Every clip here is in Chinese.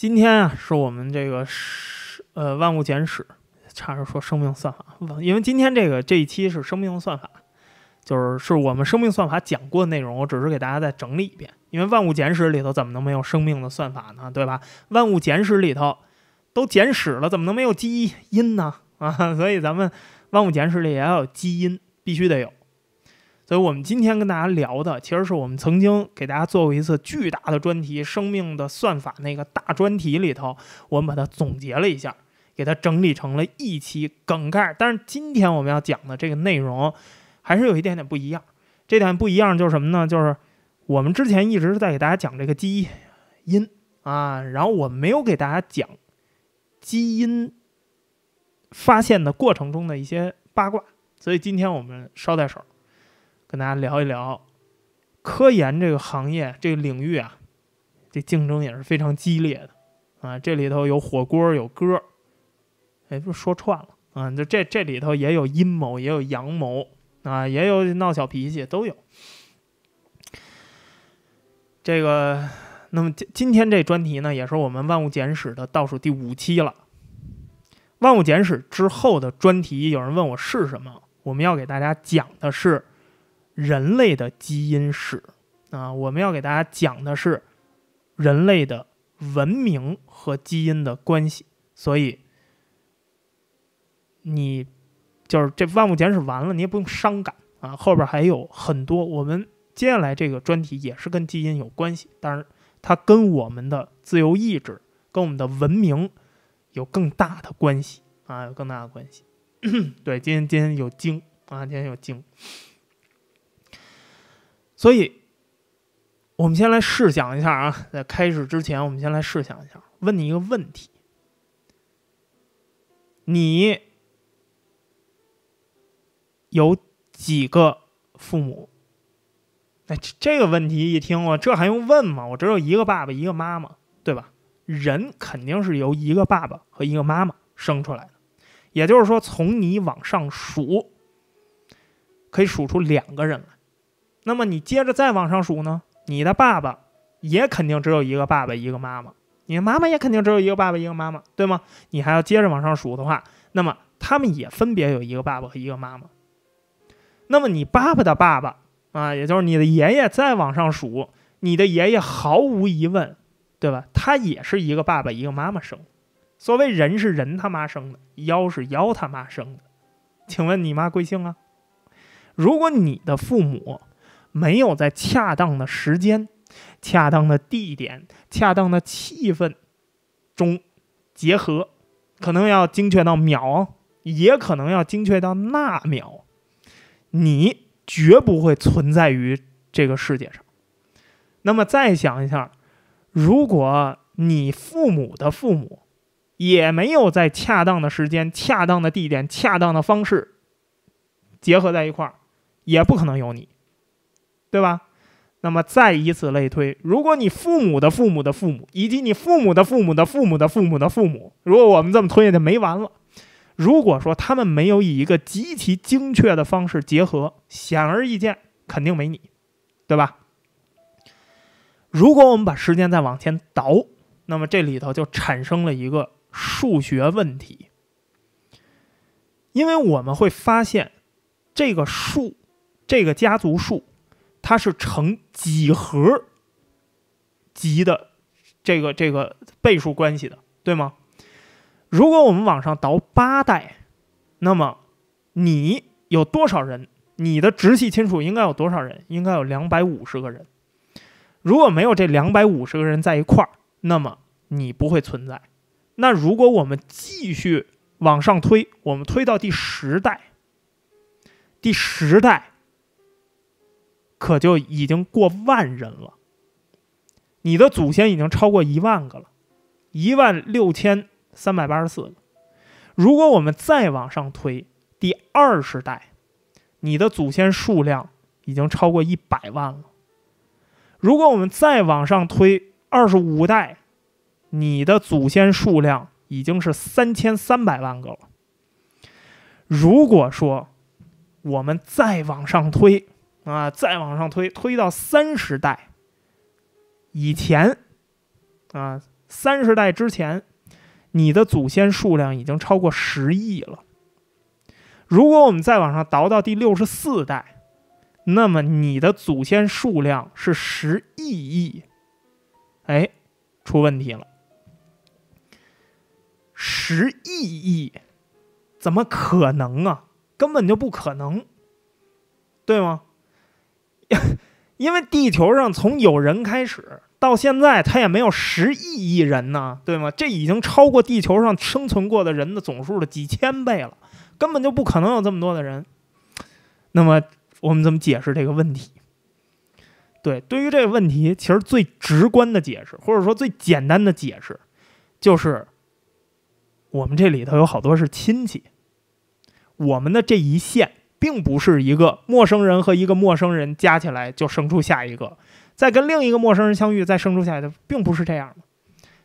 今天啊，是我们这个是呃万物简史，差点说生命算法，因为今天这个这一期是生命的算法，就是是我们生命算法讲过的内容，我只是给大家再整理一遍。因为万物简史里头怎么能没有生命的算法呢？对吧？万物简史里头都简史了，怎么能没有基因呢？啊，所以咱们万物简史里也要有基因，必须得有。所以，我们今天跟大家聊的，其实是我们曾经给大家做过一次巨大的专题“生命的算法”那个大专题里头，我们把它总结了一下，给它整理成了一期梗概。但是今天我们要讲的这个内容，还是有一点点不一样。这点不一样就是什么呢？就是我们之前一直在给大家讲这个基因啊，然后我没有给大家讲基因发现的过程中的一些八卦。所以今天我们捎带手。跟大家聊一聊，科研这个行业这个领域啊，这竞争也是非常激烈的啊。这里头有火锅，有歌，哎，不说串了啊。就这这里头也有阴谋，也有阳谋啊，也有闹小脾气，都有。这个，那么今天这专题呢，也是我们《万物简史》的倒数第五期了。《万物简史》之后的专题，有人问我是什么？我们要给大家讲的是。人类的基因史啊，我们要给大家讲的是人类的文明和基因的关系。所以你就是这万物简史完了，你也不用伤感啊，后边还有很多。我们接下来这个专题也是跟基因有关系，当然它跟我们的自由意志、跟我们的文明有更大的关系啊，有更大的关系。对，今天今天有经啊，今天有经。所以，我们先来试想一下啊，在开始之前，我们先来试想一下，问你一个问题：你有几个父母？哎，这个问题一听，我这还用问吗？我只有一个爸爸，一个妈妈，对吧？人肯定是由一个爸爸和一个妈妈生出来的，也就是说，从你往上数，可以数出两个人来。那么你接着再往上数呢？你的爸爸也肯定只有一个爸爸一个妈妈，你的妈妈也肯定只有一个爸爸一个妈妈，对吗？你还要接着往上数的话，那么他们也分别有一个爸爸和一个妈妈。那么你爸爸的爸爸啊，也就是你的爷爷，再往上数，你的爷爷毫无疑问，对吧？他也是一个爸爸一个妈妈生。所谓人是人他妈生的，妖是妖他妈生的。请问你妈贵姓啊？如果你的父母。没有在恰当的时间、恰当的地点、恰当的气氛中结合，可能要精确到秒，也可能要精确到纳秒，你绝不会存在于这个世界上。那么再想一下，如果你父母的父母也没有在恰当的时间、恰当的地点、恰当的方式结合在一块儿，也不可能有你。对吧？那么再以此类推，如果你父母的父母的父母，以及你父母的父母的父母的父母的父母，如果我们这么推下去没完了。如果说他们没有以一个极其精确的方式结合，显而易见，肯定没你，对吧？如果我们把时间再往前倒，那么这里头就产生了一个数学问题，因为我们会发现这个数，这个家族数。它是成几何级的这个这个倍数关系的，对吗？如果我们往上倒八代，那么你有多少人？你的直系亲属应该有多少人？应该有两百五十个人。如果没有这两百五十个人在一块儿，那么你不会存在。那如果我们继续往上推，我们推到第十代，第十代。可就已经过万人了，你的祖先已经超过一万个了，一万六千三百八十四个。如果我们再往上推第二十代，你的祖先数量已经超过一百万了。如果我们再往上推二十五代，你的祖先数量已经是三千三百万个了。如果说我们再往上推，啊，再往上推，推到三十代以前，啊，三十代之前，你的祖先数量已经超过十亿了。如果我们再往上倒到第六十四代，那么你的祖先数量是十亿亿，哎，出问题了，十亿亿，怎么可能啊？根本就不可能，对吗？因为地球上从有人开始到现在，他也没有十亿亿人呢，对吗？这已经超过地球上生存过的人的总数的几千倍了，根本就不可能有这么多的人。那么我们怎么解释这个问题？对，对于这个问题，其实最直观的解释，或者说最简单的解释，就是我们这里头有好多是亲戚，我们的这一线。并不是一个陌生人和一个陌生人加起来就生出下一个，再跟另一个陌生人相遇再生出下一个，并不是这样的。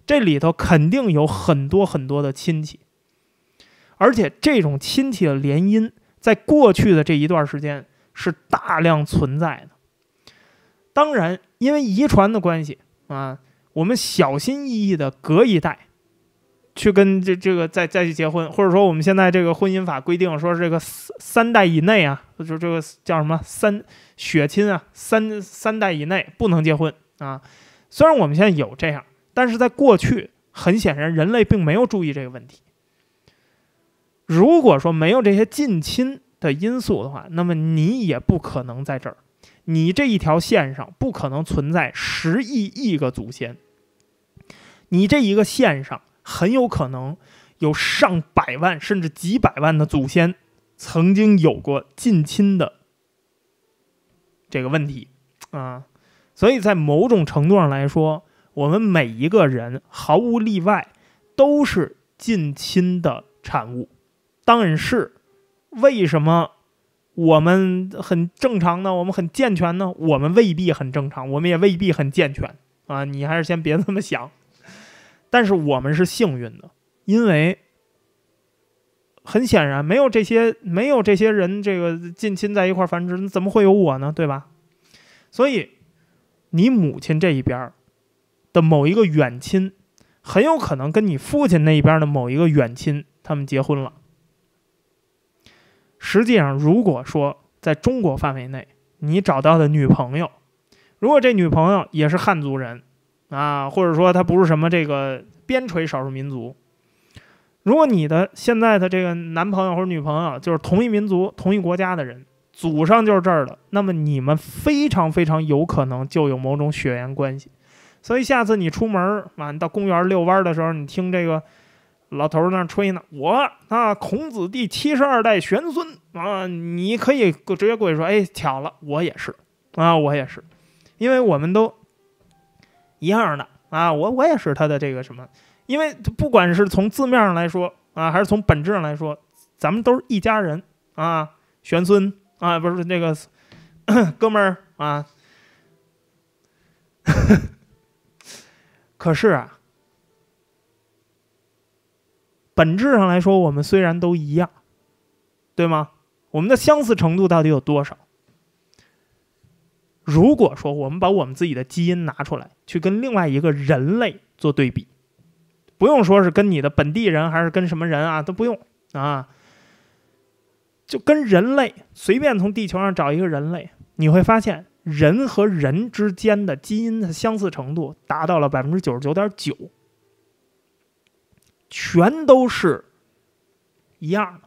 这里头肯定有很多很多的亲戚，而且这种亲戚的联姻，在过去的这一段时间是大量存在的。当然，因为遗传的关系啊，我们小心翼翼的隔一代。去跟这这个再再去结婚，或者说我们现在这个婚姻法规定说这个三三代以内啊，就这个叫什么三血亲啊，三三代以内不能结婚啊。虽然我们现在有这样，但是在过去，很显然人类并没有注意这个问题。如果说没有这些近亲的因素的话，那么你也不可能在这儿，你这一条线上不可能存在十亿亿个祖先，你这一个线上。很有可能有上百万甚至几百万的祖先曾经有过近亲的这个问题啊，所以在某种程度上来说，我们每一个人毫无例外都是近亲的产物。当然是，为什么我们很正常呢？我们很健全呢？我们未必很正常，我们也未必很健全啊！你还是先别这么想。但是我们是幸运的，因为很显然没有这些没有这些人这个近亲在一块繁殖，怎么会有我呢？对吧？所以你母亲这一边的某一个远亲，很有可能跟你父亲那一边的某一个远亲他们结婚了。实际上，如果说在中国范围内，你找到的女朋友，如果这女朋友也是汉族人。啊，或者说他不是什么这个边陲少数民族。如果你的现在的这个男朋友或者女朋友就是同一民族、同一国家的人，祖上就是这儿的，那么你们非常非常有可能就有某种血缘关系。所以下次你出门啊，你到公园遛弯的时候，你听这个老头儿那吹呢，我啊，孔子第七十二代玄孙啊，你可以直接过去说，哎，巧了，我也是啊，我也是，因为我们都。一样的啊，我我也是他的这个什么，因为不管是从字面上来说啊，还是从本质上来说，咱们都是一家人啊，玄孙啊，不是那个 哥们儿啊。可是啊，本质上来说，我们虽然都一样，对吗？我们的相似程度到底有多少？如果说我们把我们自己的基因拿出来去跟另外一个人类做对比，不用说是跟你的本地人还是跟什么人啊，都不用啊，就跟人类随便从地球上找一个人类，你会发现人和人之间的基因的相似程度达到了百分之九十九点九，全都是一样的。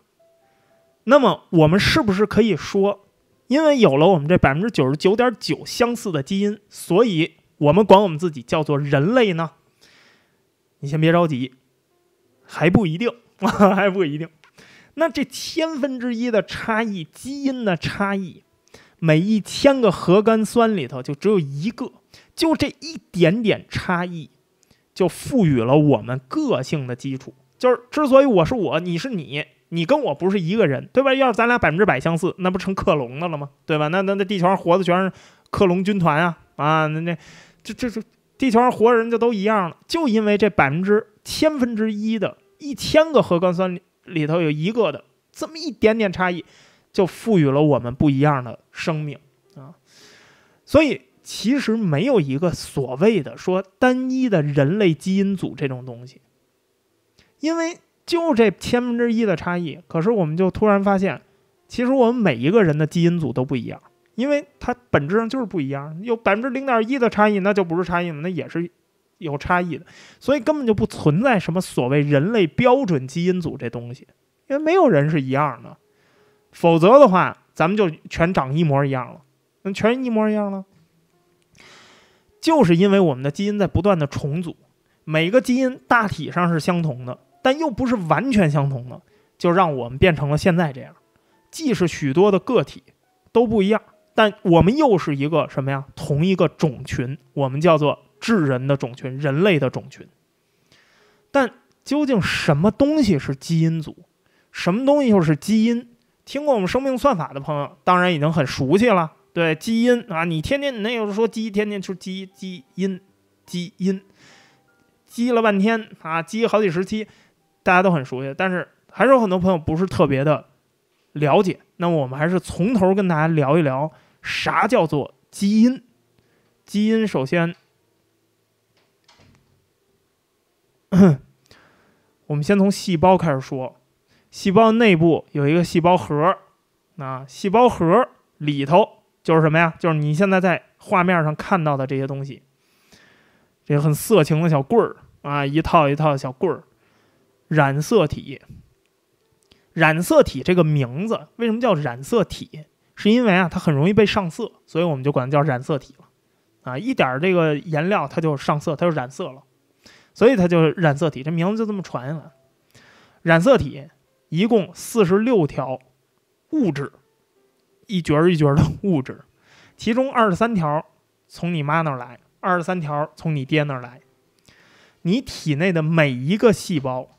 那么我们是不是可以说？因为有了我们这百分之九十九点九相似的基因，所以我们管我们自己叫做人类呢。你先别着急，还不一定，还不一定。那这千分之一的差异，基因的差异，每一千个核苷酸里头就只有一个，就这一点点差异，就赋予了我们个性的基础。就是之所以我是我，你是你。你跟我不是一个人，对吧？要是咱俩百分之百相似，那不成克隆的了吗？对吧？那那那地球上活的全是克隆军团啊啊！那那这这这地球上活人就都一样了，就因为这百分之千分之一的，一千个核苷酸里头有一个的这么一点点差异，就赋予了我们不一样的生命啊！所以其实没有一个所谓的说单一的人类基因组这种东西，因为。就这千分之一的差异，可是我们就突然发现，其实我们每一个人的基因组都不一样，因为它本质上就是不一样。有百分之零点一的差异，那就不是差异了，那也是有差异的。所以根本就不存在什么所谓人类标准基因组这东西，因为没有人是一样的。否则的话，咱们就全长一模一样了，那全一模一样了，就是因为我们的基因在不断的重组，每个基因大体上是相同的。但又不是完全相同的，就让我们变成了现在这样，既是许多的个体都不一样，但我们又是一个什么呀？同一个种群，我们叫做智人的种群，人类的种群。但究竟什么东西是基因组，什么东西又是基因？听过我们生命算法的朋友，当然已经很熟悉了。对基因啊，你天天你那个说基天天就是基基因基因，基了半天啊，基好几十期。大家都很熟悉，但是还是有很多朋友不是特别的了解。那么，我们还是从头跟大家聊一聊啥叫做基因。基因首先，我们先从细胞开始说。细胞内部有一个细胞核，啊，细胞核里头就是什么呀？就是你现在在画面上看到的这些东西，这很色情的小棍儿啊，一套一套的小棍儿。染色体，染色体这个名字为什么叫染色体？是因为啊，它很容易被上色，所以我们就管它叫染色体了。啊，一点这个颜料它就上色，它就染色了，所以它就染色体。这名字就这么传下来。染色体一共四十六条物质，一卷儿一卷儿的物质，其中二十三条从你妈那儿来，二十三条从你爹那儿来，你体内的每一个细胞。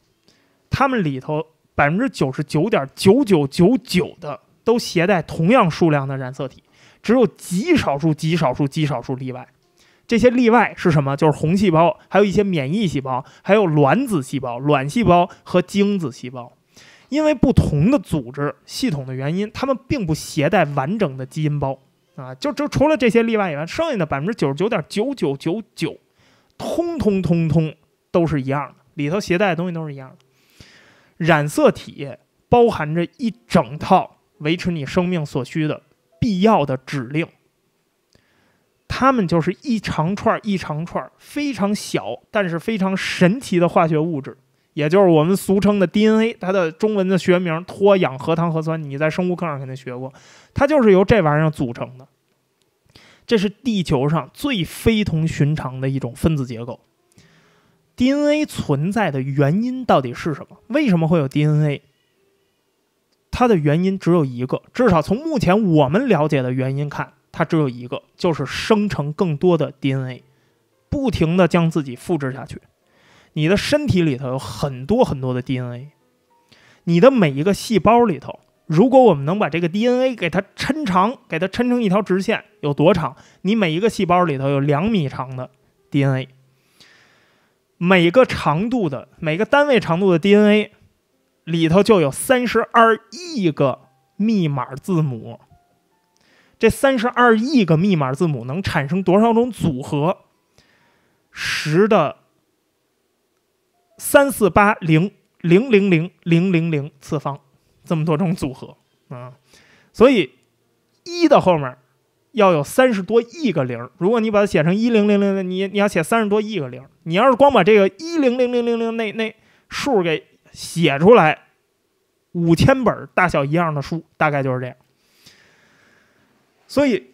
它们里头百分之九十九点九九九九的都携带同样数量的染色体，只有极少数、极少数、极少数例外。这些例外是什么？就是红细胞，还有一些免疫细胞，还有卵子细胞、卵细胞和精子细胞，因为不同的组织系统的原因，它们并不携带完整的基因包啊。就就除了这些例外以外，剩下的百分之九十九点九九九九，通通通通都是一样的，里头携带的东西都是一样的。染色体包含着一整套维持你生命所需的必要的指令，它们就是一长串一长串非常小但是非常神奇的化学物质，也就是我们俗称的 DNA，它的中文的学名脱氧核糖核酸，你在生物课上肯定学过，它就是由这玩意儿组成的。这是地球上最非同寻常的一种分子结构。DNA 存在的原因到底是什么？为什么会有 DNA？它的原因只有一个，至少从目前我们了解的原因看，它只有一个，就是生成更多的 DNA，不停的将自己复制下去。你的身体里头有很多很多的 DNA，你的每一个细胞里头，如果我们能把这个 DNA 给它抻长，给它抻成一条直线，有多长？你每一个细胞里头有两米长的 DNA。每个长度的每个单位长度的 DNA 里头就有三十二亿个密码字母，这三十二亿个密码字母能产生多少种组合？十的三四八零零零零零零零次方这么多种组合啊！所以一的后面。要有三十多亿个零，如果你把它写成一零零零零，你你要写三十多亿个零。你要是光把这个一零零零零零那那数给写出来，五千本大小一样的书大概就是这样。所以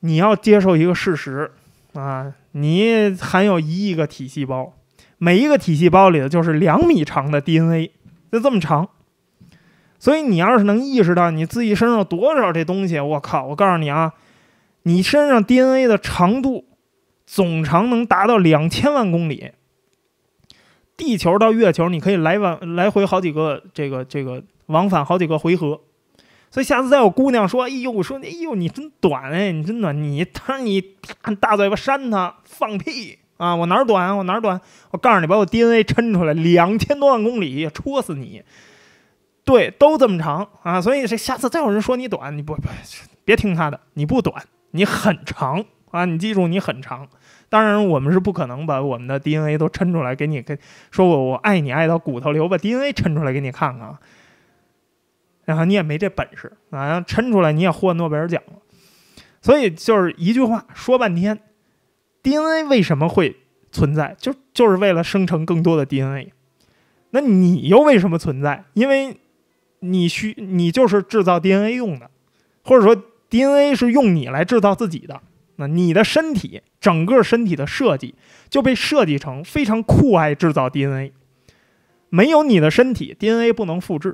你要接受一个事实啊，你含有一亿个体细胞，每一个体细胞里的就是两米长的 DNA，就这么长。所以你要是能意识到你自己身上多少这东西，我靠，我告诉你啊。你身上 DNA 的长度总长能达到两千万公里，地球到月球你可以来往来回好几个这个这个往返好几个回合，所以下次再有姑娘说哎呦我说哎呦你真短哎你真的你他你大嘴巴扇他放屁啊我哪儿短啊我哪儿短我告诉你把我 DNA 抻出来两千多万公里戳死你，对都这么长啊所以这下次再有人说你短你不不别听他的你不短。你很长啊！你记住，你很长。当然，我们是不可能把我们的 DNA 都抻出来给你，给说我我爱你爱到骨头里，我把 d n a 抻出来给你看看啊。然后你也没这本事啊，抻出来你也获诺贝尔奖了。所以就是一句话，说半天，DNA 为什么会存在，就就是为了生成更多的 DNA。那你又为什么存在？因为你需，你就是制造 DNA 用的，或者说。DNA 是用你来制造自己的，那你的身体整个身体的设计就被设计成非常酷爱制造 DNA。没有你的身体，DNA 不能复制；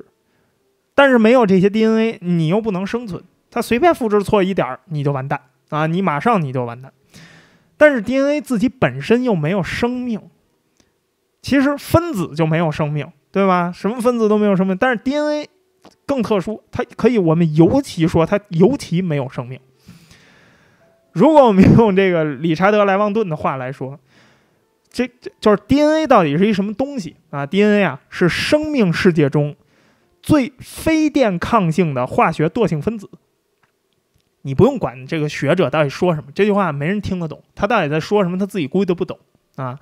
但是没有这些 DNA，你又不能生存。它随便复制错一点儿，你就完蛋啊！你马上你就完蛋。但是 DNA 自己本身又没有生命，其实分子就没有生命，对吧？什么分子都没有生命，但是 DNA。更特殊，它可以，我们尤其说它尤其没有生命。如果我们用这个理查德·莱旺顿的话来说，这就是 DNA 到底是一什么东西啊？DNA 啊，是生命世界中最非电抗性的化学惰性分子。你不用管这个学者到底说什么，这句话没人听得懂，他到底在说什么，他自己估计都不懂啊，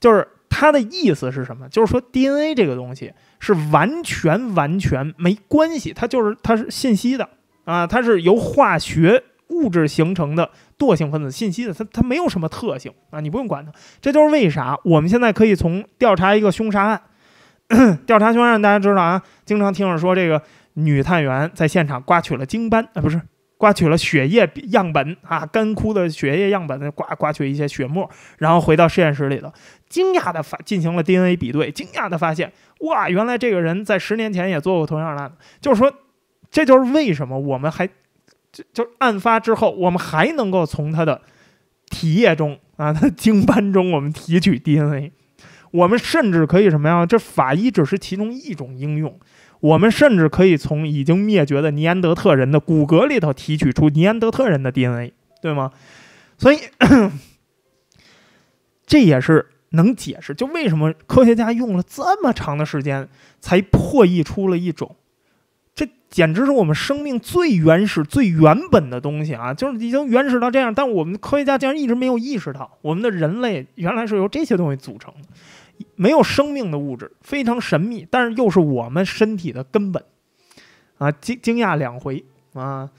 就是。他的意思是什么？就是说 DNA 这个东西是完全完全没关系，它就是它是信息的啊，它是由化学物质形成的惰性分子信息的，它它没有什么特性啊，你不用管它。这就是为啥我们现在可以从调查一个凶杀案，调查凶杀案，大家知道啊，经常听着说这个女探员在现场刮取了精斑啊，不是刮取了血液样本啊，干枯的血液样本那刮刮取一些血沫，然后回到实验室里头。惊讶的发进行了 DNA 比对，惊讶的发现，哇，原来这个人在十年前也做过同样的案子。就是说，这就是为什么我们还就就案发之后，我们还能够从他的体液中啊，他 的精斑中，我们提取 DNA。我们甚至可以什么呀？这法医只是其中一种应用。我们甚至可以从已经灭绝的尼安德特人的骨骼里头提取出尼安德特人的 DNA，对吗？所以 这也是。能解释就为什么科学家用了这么长的时间才破译出了一种，这简直是我们生命最原始、最原本的东西啊！就是已经原始到这样，但我们科学家竟然一直没有意识到，我们的人类原来是由这些东西组成的。没有生命的物质非常神秘，但是又是我们身体的根本啊！惊惊讶两回啊！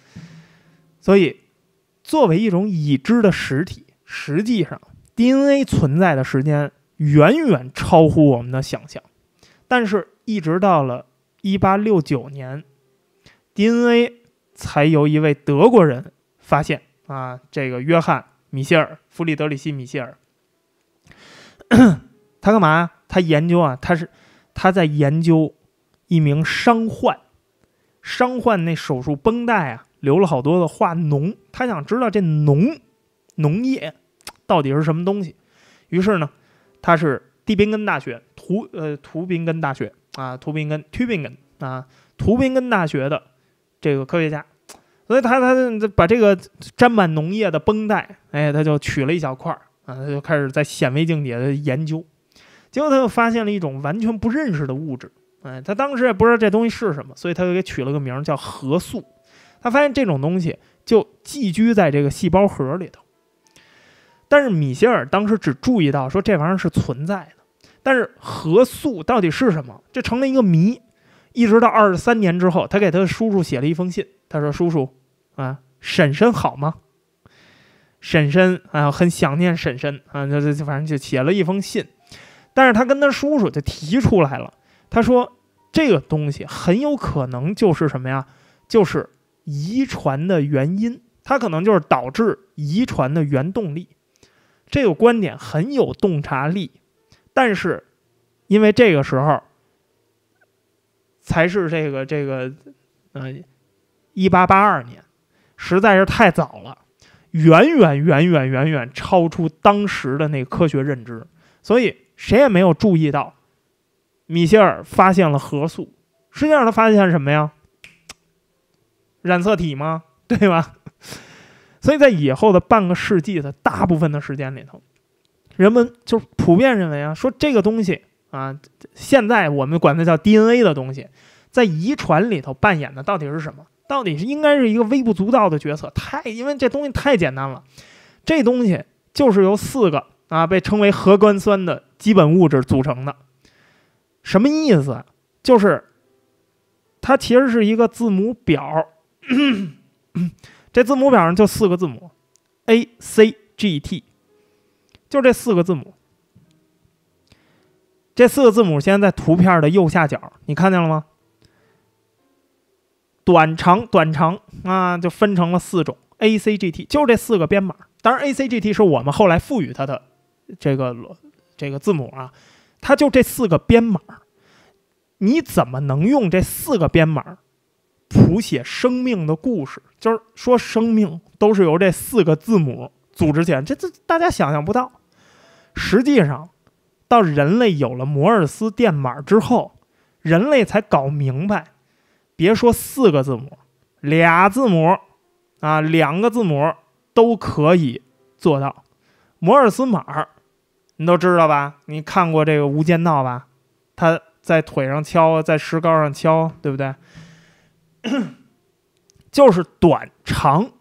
所以，作为一种已知的实体，实际上。DNA 存在的时间远远超乎我们的想象，但是，一直到了1869年，DNA 才由一位德国人发现。啊，这个约翰·米歇尔·弗里德里希·米歇尔，他干嘛？他研究啊，他是他在研究一名伤患，伤患那手术绷带啊，留了好多的化脓，他想知道这脓脓液。到底是什么东西？于是呢，他是蒂宾根大学图呃图宾根大学啊图宾根 Tubingen 啊图宾根大学的这个科学家，所以他他把这个沾满脓液的绷带，哎，他就取了一小块儿啊，他就开始在显微镜底下研究，结果他就发现了一种完全不认识的物质，哎，他当时也不知道这东西是什么，所以他就给取了个名叫核素。他发现这种东西就寄居在这个细胞核里头。但是米歇尔当时只注意到说这玩意儿是存在的，但是核素到底是什么，这成了一个谜。一直到二十三年之后，他给他叔叔写了一封信，他说：“叔叔，啊，婶婶好吗？婶婶啊，很想念婶婶啊。”这这这反正就写了一封信。但是他跟他叔叔就提出来了，他说：“这个东西很有可能就是什么呀？就是遗传的原因，它可能就是导致遗传的原动力。”这个观点很有洞察力，但是，因为这个时候才是这个这个，呃，一八八二年，实在是太早了，远远远远远远超出当时的那科学认知，所以谁也没有注意到米歇尔发现了核素。实际上，他发现什么呀？染色体吗？对吧？所以在以后的半个世纪的大部分的时间里头，人们就普遍认为啊，说这个东西啊，现在我们管它叫 DNA 的东西，在遗传里头扮演的到底是什么？到底是应该是一个微不足道的角色？太，因为这东西太简单了，这东西就是由四个啊被称为核苷酸的基本物质组成的。什么意思？就是它其实是一个字母表。这字母表上就四个字母，A、C、G、T，就这四个字母。这四个字母现在在图片的右下角，你看见了吗？短、长、短、长啊，就分成了四种。A、C、G、T 就这四个编码。当然，A、C、G、T 是我们后来赋予它的这个这个字母啊，它就这四个编码。你怎么能用这四个编码？谱写生命的故事，就是说，生命都是由这四个字母组织起来。这这大家想象不到。实际上，到人类有了摩尔斯电码之后，人类才搞明白，别说四个字母，俩字母啊，两个字母都可以做到。摩尔斯码你都知道吧？你看过这个《无间道》吧？他在腿上敲，在石膏上敲，对不对？就是短长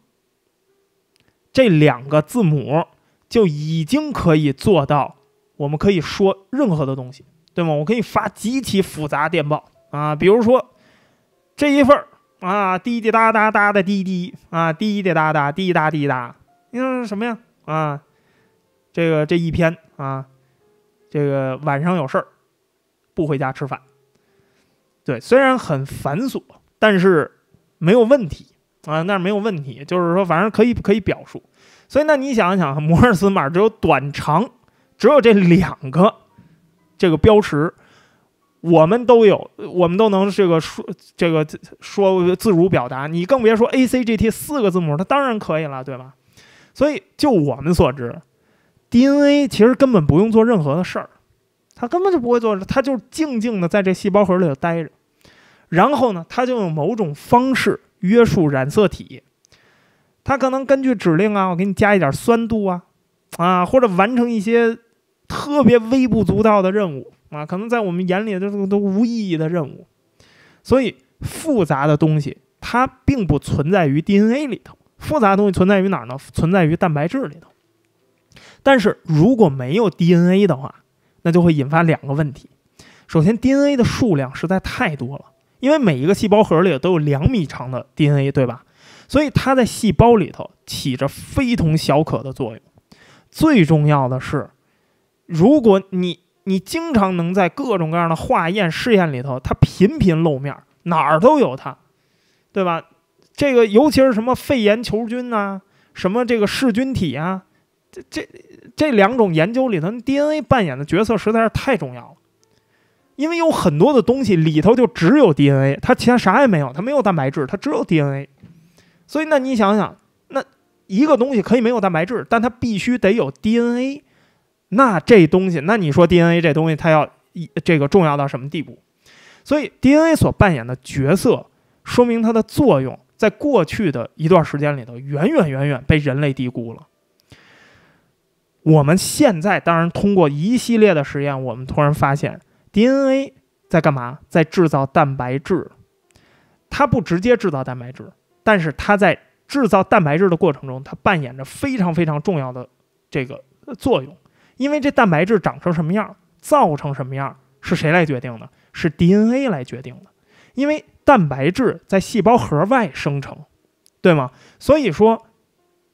这两个字母就已经可以做到，我们可以说任何的东西，对吗？我可以发极其复杂电报啊，比如说这一份儿啊，滴滴答答答的滴滴啊，滴滴答答滴答滴答，你看什么呀？啊，这个这一篇啊，这个晚上有事儿，不回家吃饭。对，虽然很繁琐。但是没有问题啊，那没有问题，就是说反正可以可以表述。所以那你想想，摩尔斯码只有短长，只有这两个这个标识，我们都有，我们都能这个说这个说自如表达。你更别说 A C G T 四个字母，它当然可以了，对吧？所以就我们所知，DNA 其实根本不用做任何的事儿，它根本就不会做，它就静静的在这细胞核里头待着。然后呢，他就用某种方式约束染色体，他可能根据指令啊，我给你加一点酸度啊，啊，或者完成一些特别微不足道的任务啊，可能在我们眼里都都无意义的任务。所以复杂的东西它并不存在于 DNA 里头，复杂的东西存在于哪儿呢？存在于蛋白质里头。但是如果没有 DNA 的话，那就会引发两个问题：首先，DNA 的数量实在太多了。因为每一个细胞核里都有两米长的 DNA，对吧？所以它在细胞里头起着非同小可的作用。最重要的是，如果你你经常能在各种各样的化验试验里头，它频频露面，哪儿都有它，对吧？这个，尤其是什么肺炎球菌啊，什么这个噬菌体啊，这这这两种研究里头，DNA 扮演的角色实在是太重要了。因为有很多的东西里头就只有 DNA，它其他啥也没有，它没有蛋白质，它只有 DNA。所以，那你想想，那一个东西可以没有蛋白质，但它必须得有 DNA。那这东西，那你说 DNA 这东西它要一这个重要到什么地步？所以，DNA 所扮演的角色，说明它的作用在过去的一段时间里头，远远远远被人类低估了。我们现在当然通过一系列的实验，我们突然发现。DNA 在干嘛？在制造蛋白质。它不直接制造蛋白质，但是它在制造蛋白质的过程中，它扮演着非常非常重要的这个作用。因为这蛋白质长成什么样，造成什么样，是谁来决定的？是 DNA 来决定的。因为蛋白质在细胞核外生成，对吗？所以说，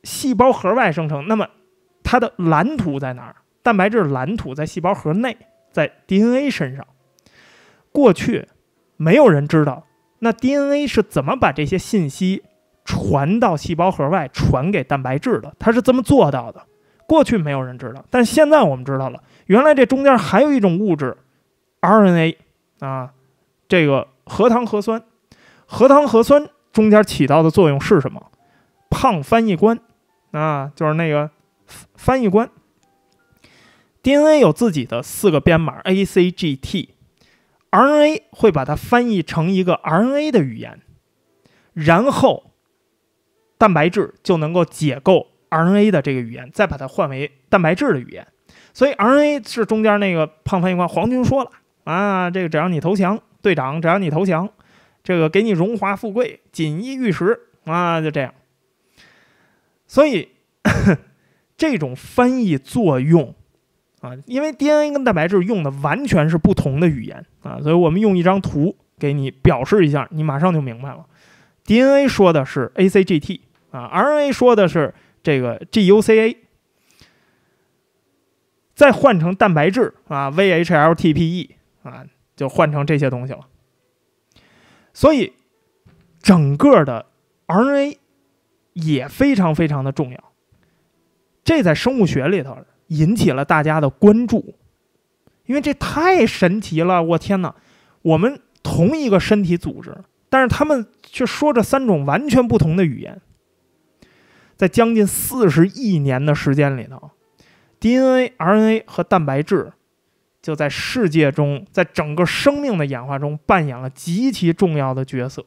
细胞核外生成，那么它的蓝图在哪儿？蛋白质蓝图在细胞核内。在 DNA 身上，过去没有人知道那 DNA 是怎么把这些信息传到细胞核外，传给蛋白质的。它是这么做到的，过去没有人知道，但现在我们知道了。原来这中间还有一种物质 RNA 啊，这个核糖核酸。核糖核酸中间起到的作用是什么？胖翻译官啊，就是那个翻译官。DNA 有自己的四个编码 A、C、G、T，RNA 会把它翻译成一个 RNA 的语言，然后蛋白质就能够解构 RNA 的这个语言，再把它换为蛋白质的语言。所以 RNA 是中间那个胖翻译官。黄军说了啊，这个只要你投降，队长只要你投降，这个给你荣华富贵、锦衣玉食啊，就这样。所以 这种翻译作用。啊，因为 DNA 跟蛋白质用的完全是不同的语言啊，所以我们用一张图给你表示一下，你马上就明白了。DNA 说的是 ACGT 啊，RNA 说的是这个 GUCA，再换成蛋白质啊 VHLTPE 啊，就换成这些东西了。所以整个的 RNA 也非常非常的重要，这在生物学里头。引起了大家的关注，因为这太神奇了！我天哪，我们同一个身体组织，但是他们却说着三种完全不同的语言。在将近四十亿年的时间里头，DNA、RNA 和蛋白质就在世界中，在整个生命的演化中扮演了极其重要的角色。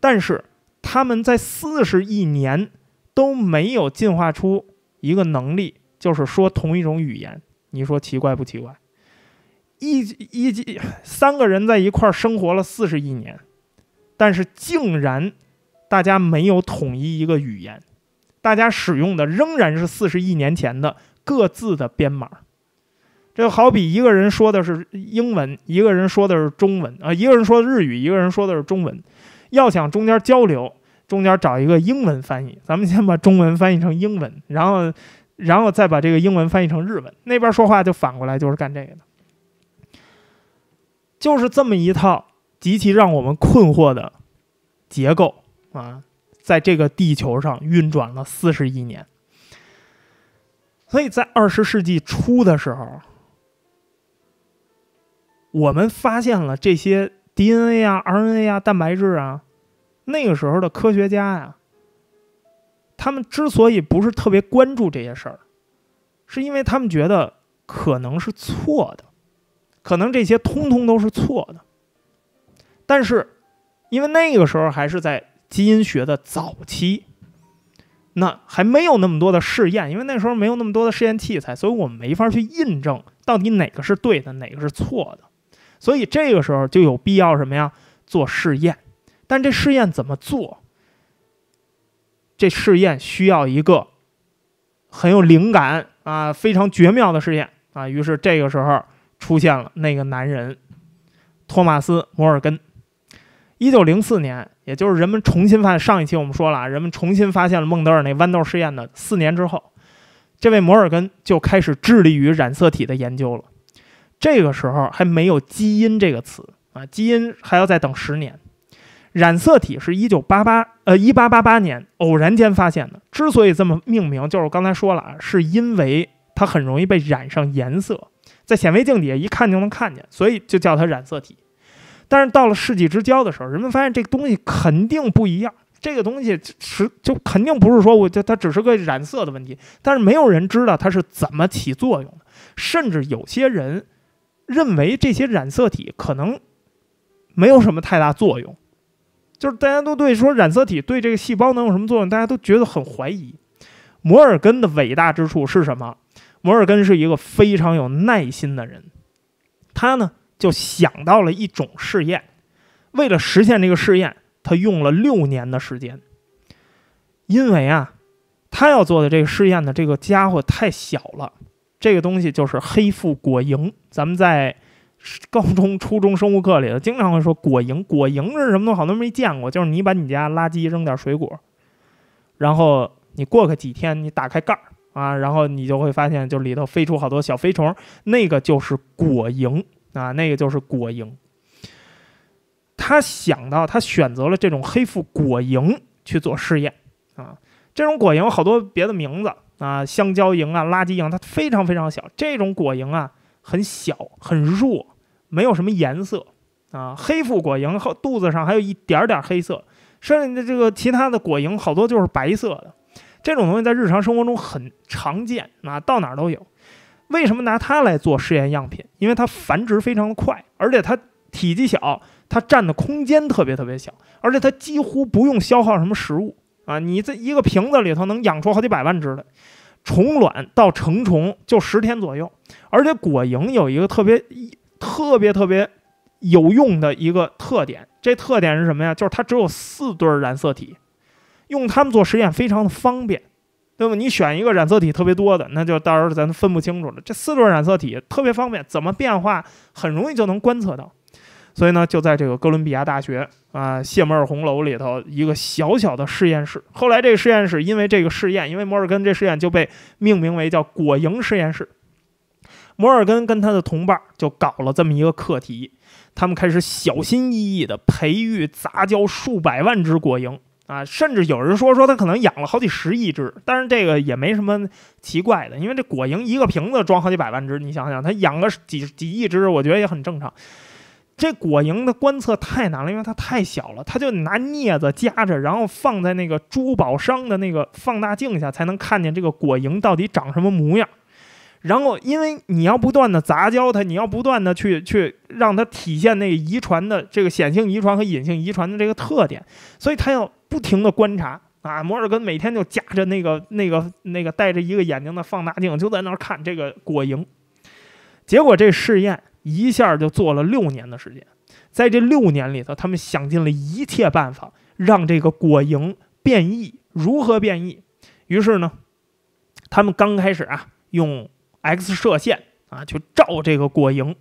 但是他们在四十亿年都没有进化出一个能力。就是说，同一种语言，你说奇怪不奇怪？一、一、三个人在一块儿生活了四十亿年，但是竟然大家没有统一一个语言，大家使用的仍然是四十亿年前的各自的编码这好比一个人说的是英文，一个人说的是中文啊，一个人说日语，一个人说的是中文。要想中间交流，中间找一个英文翻译。咱们先把中文翻译成英文，然后。然后再把这个英文翻译成日文，那边说话就反过来，就是干这个的，就是这么一套极其让我们困惑的结构啊，在这个地球上运转了四十亿年。所以在二十世纪初的时候，我们发现了这些 DNA 啊、RNA 啊、蛋白质啊，那个时候的科学家呀。他们之所以不是特别关注这些事儿，是因为他们觉得可能是错的，可能这些通通都是错的。但是，因为那个时候还是在基因学的早期，那还没有那么多的试验，因为那时候没有那么多的试验器材，所以我们没法去印证到底哪个是对的，哪个是错的。所以这个时候就有必要什么呀？做试验，但这试验怎么做？这试验需要一个很有灵感啊，非常绝妙的试验啊。于是这个时候出现了那个男人，托马斯·摩尔根。一九零四年，也就是人们重新发上一期我们说了啊，人们重新发现了孟德尔那豌豆试验的四年之后，这位摩尔根就开始致力于染色体的研究了。这个时候还没有“基因”这个词啊，基因还要再等十年。染色体是一九八八，呃，一八八八年偶然间发现的。之所以这么命名，就是刚才说了啊，是因为它很容易被染上颜色，在显微镜底下一看就能看见，所以就叫它染色体。但是到了世纪之交的时候，人们发现这个东西肯定不一样，这个东西是就肯定不是说我就它只是个染色的问题。但是没有人知道它是怎么起作用的，甚至有些人认为这些染色体可能没有什么太大作用。就是大家都对说染色体对这个细胞能有什么作用，大家都觉得很怀疑。摩尔根的伟大之处是什么？摩尔根是一个非常有耐心的人，他呢就想到了一种试验。为了实现这个试验，他用了六年的时间。因为啊，他要做的这个试验的这个家伙太小了，这个东西就是黑腹果蝇，咱们在。高中、初中生物课里头经常会说果蝇，果蝇是什么东西？好多人没见过。就是你把你家垃圾扔点水果，然后你过个几天，你打开盖儿啊，然后你就会发现，就里头飞出好多小飞虫，那个就是果蝇啊，那个就是果蝇。他想到，他选择了这种黑腹果蝇去做实验啊。这种果蝇好多别的名字啊，香蕉蝇啊，垃圾蝇，它非常非常小。这种果蝇啊。很小，很弱，没有什么颜色啊。黑腹果蝇后肚子上还有一点点黑色，剩下的这个其他的果蝇好多就是白色的。这种东西在日常生活中很常见啊，到哪都有。为什么拿它来做试验样品？因为它繁殖非常的快，而且它体积小，它占的空间特别特别小，而且它几乎不用消耗什么食物啊。你在一个瓶子里头能养出好几百万只来。虫卵到成虫就十天左右，而且果蝇有一个特别、特别特别有用的一个特点，这特点是什么呀？就是它只有四对染色体，用它们做实验非常的方便，对吧？你选一个染色体特别多的，那就到时候咱分不清楚了。这四对染色体特别方便，怎么变化很容易就能观测到。所以呢，就在这个哥伦比亚大学啊，谢默尔红楼里头一个小小的实验室。后来这个实验室因为这个试验，因为摩尔根这试验就被命名为叫果蝇实验室。摩尔根跟他的同伴就搞了这么一个课题，他们开始小心翼翼的培育杂交数百万只果蝇啊，甚至有人说说他可能养了好几十亿只，但是这个也没什么奇怪的，因为这果蝇一个瓶子装好几百万只，你想想他养个几几亿只，我觉得也很正常。这果蝇的观测太难了，因为它太小了，他就拿镊子夹着，然后放在那个珠宝商的那个放大镜下，才能看见这个果蝇到底长什么模样。然后，因为你要不断的杂交它，你要不断的去去让它体现那个遗传的这个显性遗传和隐性遗传的这个特点，所以他要不停的观察啊。摩尔根每天就夹着那个那个那个戴着一个眼睛的放大镜，就在那儿看这个果蝇。结果这试验。一下就做了六年的时间，在这六年里头，他们想尽了一切办法让这个果蝇变异，如何变异？于是呢，他们刚开始啊，用 X 射线啊去照这个果蝇，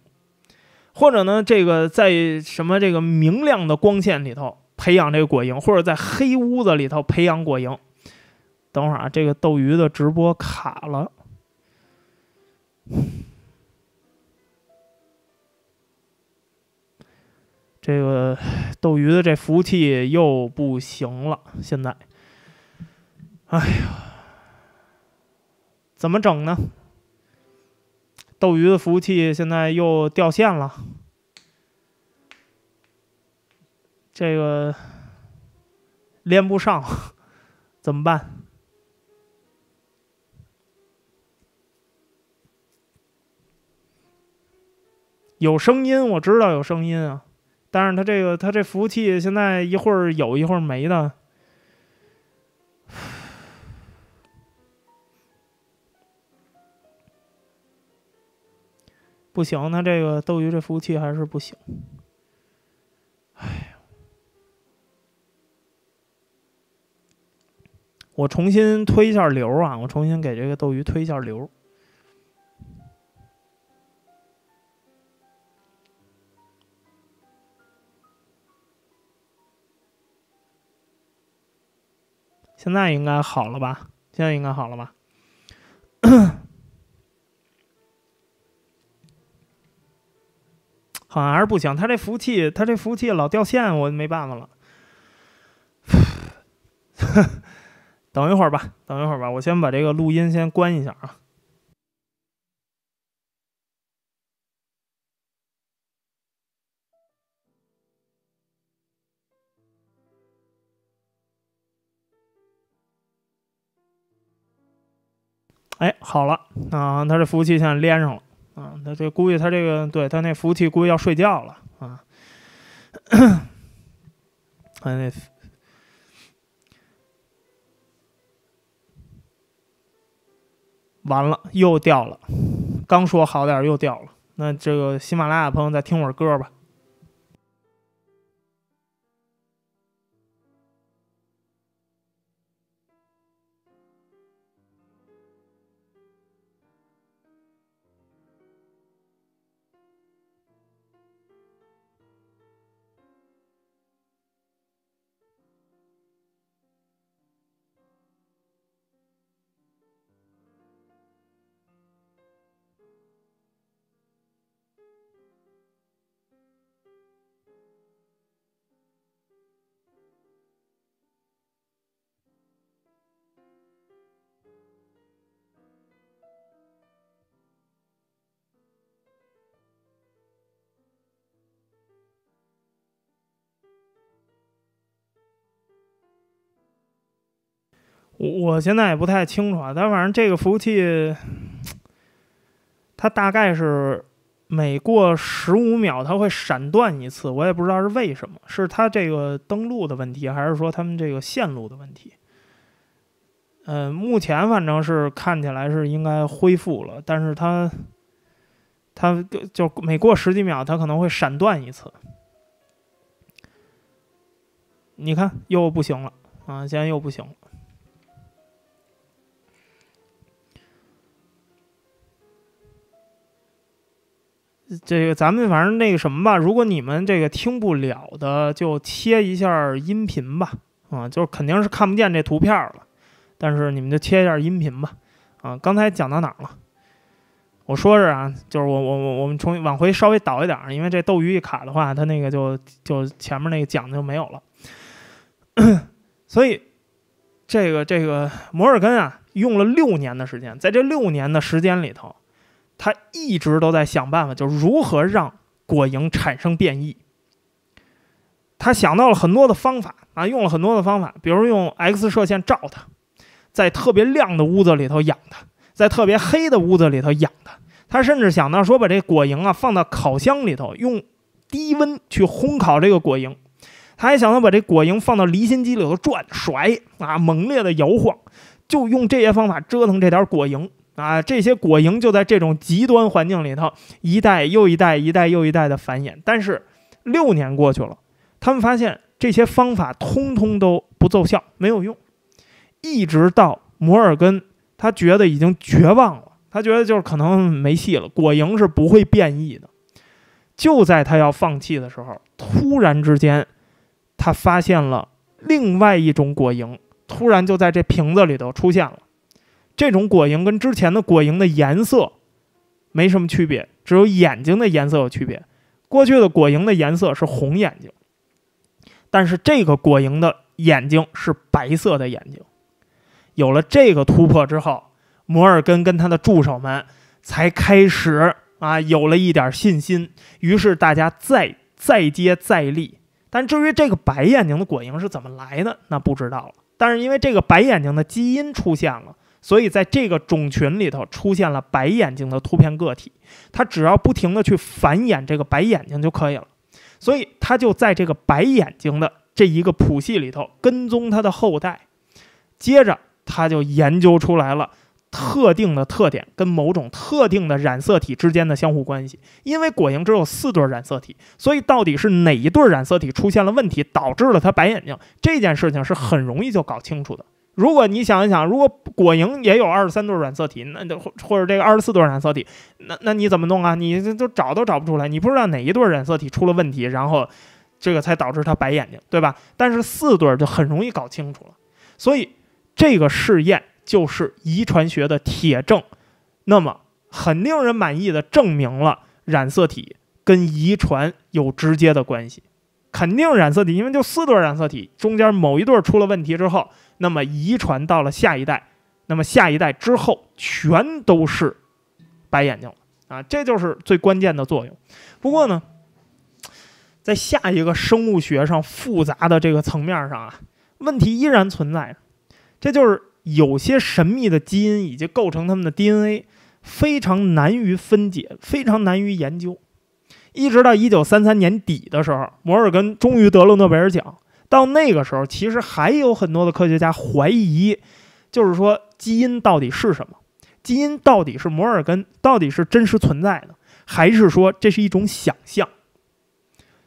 或者呢，这个在什么这个明亮的光线里头培养这个果蝇，或者在黑屋子里头培养果蝇。等会儿啊，这个斗鱼的直播卡了。这个斗鱼的这服务器又不行了，现在，哎呀，怎么整呢？斗鱼的服务器现在又掉线了，这个连不上，怎么办？有声音，我知道有声音啊。但是他这个，他这服务器现在一会儿有，一会儿没的，不行。他这个斗鱼这服务器还是不行。哎，我重新推一下流啊！我重新给这个斗鱼推一下流。现在应该好了吧？现在应该好了吧？好像还是不行。他这服务器，他这服务器老掉线，我没办法了。等一会儿吧，等一会儿吧，我先把这个录音先关一下啊。哎，好了啊，他这服务器现在连上了啊，那这估计他这个对他那服务器估计要睡觉了啊。那。完了，又掉了，刚说好点儿又掉了。那这个喜马拉雅朋友再听会儿歌吧。我现在也不太清楚啊，但反正这个服务器，它大概是每过十五秒它会闪断一次，我也不知道是为什么，是它这个登录的问题，还是说他们这个线路的问题？嗯，目前反正是看起来是应该恢复了，但是它，它就每过十几秒它可能会闪断一次。你看，又不行了啊！现在又不行了。这个咱们反正那个什么吧，如果你们这个听不了的，就切一下音频吧。啊，就是肯定是看不见这图片了，但是你们就切一下音频吧。啊，刚才讲到哪儿了？我说着啊，就是我我我我们重往回稍微倒一点儿，因为这斗鱼一卡的话，它那个就就前面那个讲的就没有了。所以这个这个摩尔根啊，用了六年的时间，在这六年的时间里头。他一直都在想办法，就是如何让果蝇产生变异。他想到了很多的方法啊，用了很多的方法，比如用 X 射线照它，在特别亮的屋子里头养它，在特别黑的屋子里头养它。他甚至想到说，把这果蝇啊放到烤箱里头，用低温去烘烤这个果蝇。他还想到把这果蝇放到离心机里头转甩啊，猛烈的摇晃，就用这些方法折腾这点果蝇。啊，这些果蝇就在这种极端环境里头一代又一代、一代又一代的繁衍。但是六年过去了，他们发现这些方法通通都不奏效，没有用。一直到摩尔根，他觉得已经绝望了，他觉得就是可能没戏了，果蝇是不会变异的。就在他要放弃的时候，突然之间，他发现了另外一种果蝇，突然就在这瓶子里头出现了。这种果蝇跟之前的果蝇的颜色没什么区别，只有眼睛的颜色有区别。过去的果蝇的颜色是红眼睛，但是这个果蝇的眼睛是白色的眼睛。有了这个突破之后，摩尔根跟他的助手们才开始啊有了一点信心。于是大家再再接再厉。但至于这个白眼睛的果蝇是怎么来的，那不知道了。但是因为这个白眼睛的基因出现了。所以，在这个种群里头出现了白眼睛的突变个体，它只要不停的去繁衍这个白眼睛就可以了。所以，它就在这个白眼睛的这一个谱系里头跟踪它的后代，接着他就研究出来了特定的特点跟某种特定的染色体之间的相互关系。因为果蝇只有四对染色体，所以到底是哪一对染色体出现了问题，导致了它白眼睛这件事情是很容易就搞清楚的。如果你想一想，如果果蝇也有二十三对染色体，那或或者这个二十四对染色体，那那你怎么弄啊？你这都找都找不出来，你不知道哪一对染色体出了问题，然后这个才导致它白眼睛，对吧？但是四对就很容易搞清楚了，所以这个试验就是遗传学的铁证，那么很令人满意的证明了染色体跟遗传有直接的关系，肯定染色体，因为就四对染色体中间某一对出了问题之后。那么遗传到了下一代，那么下一代之后全都是白眼睛了啊！这就是最关键的作用。不过呢，在下一个生物学上复杂的这个层面上啊，问题依然存在。这就是有些神秘的基因以及构成它们的 DNA 非常难于分解，非常难于研究。一直到一九三三年底的时候，摩尔根终于得了诺贝尔奖。到那个时候，其实还有很多的科学家怀疑，就是说基因到底是什么？基因到底是摩尔根到底是真实存在的，还是说这是一种想象？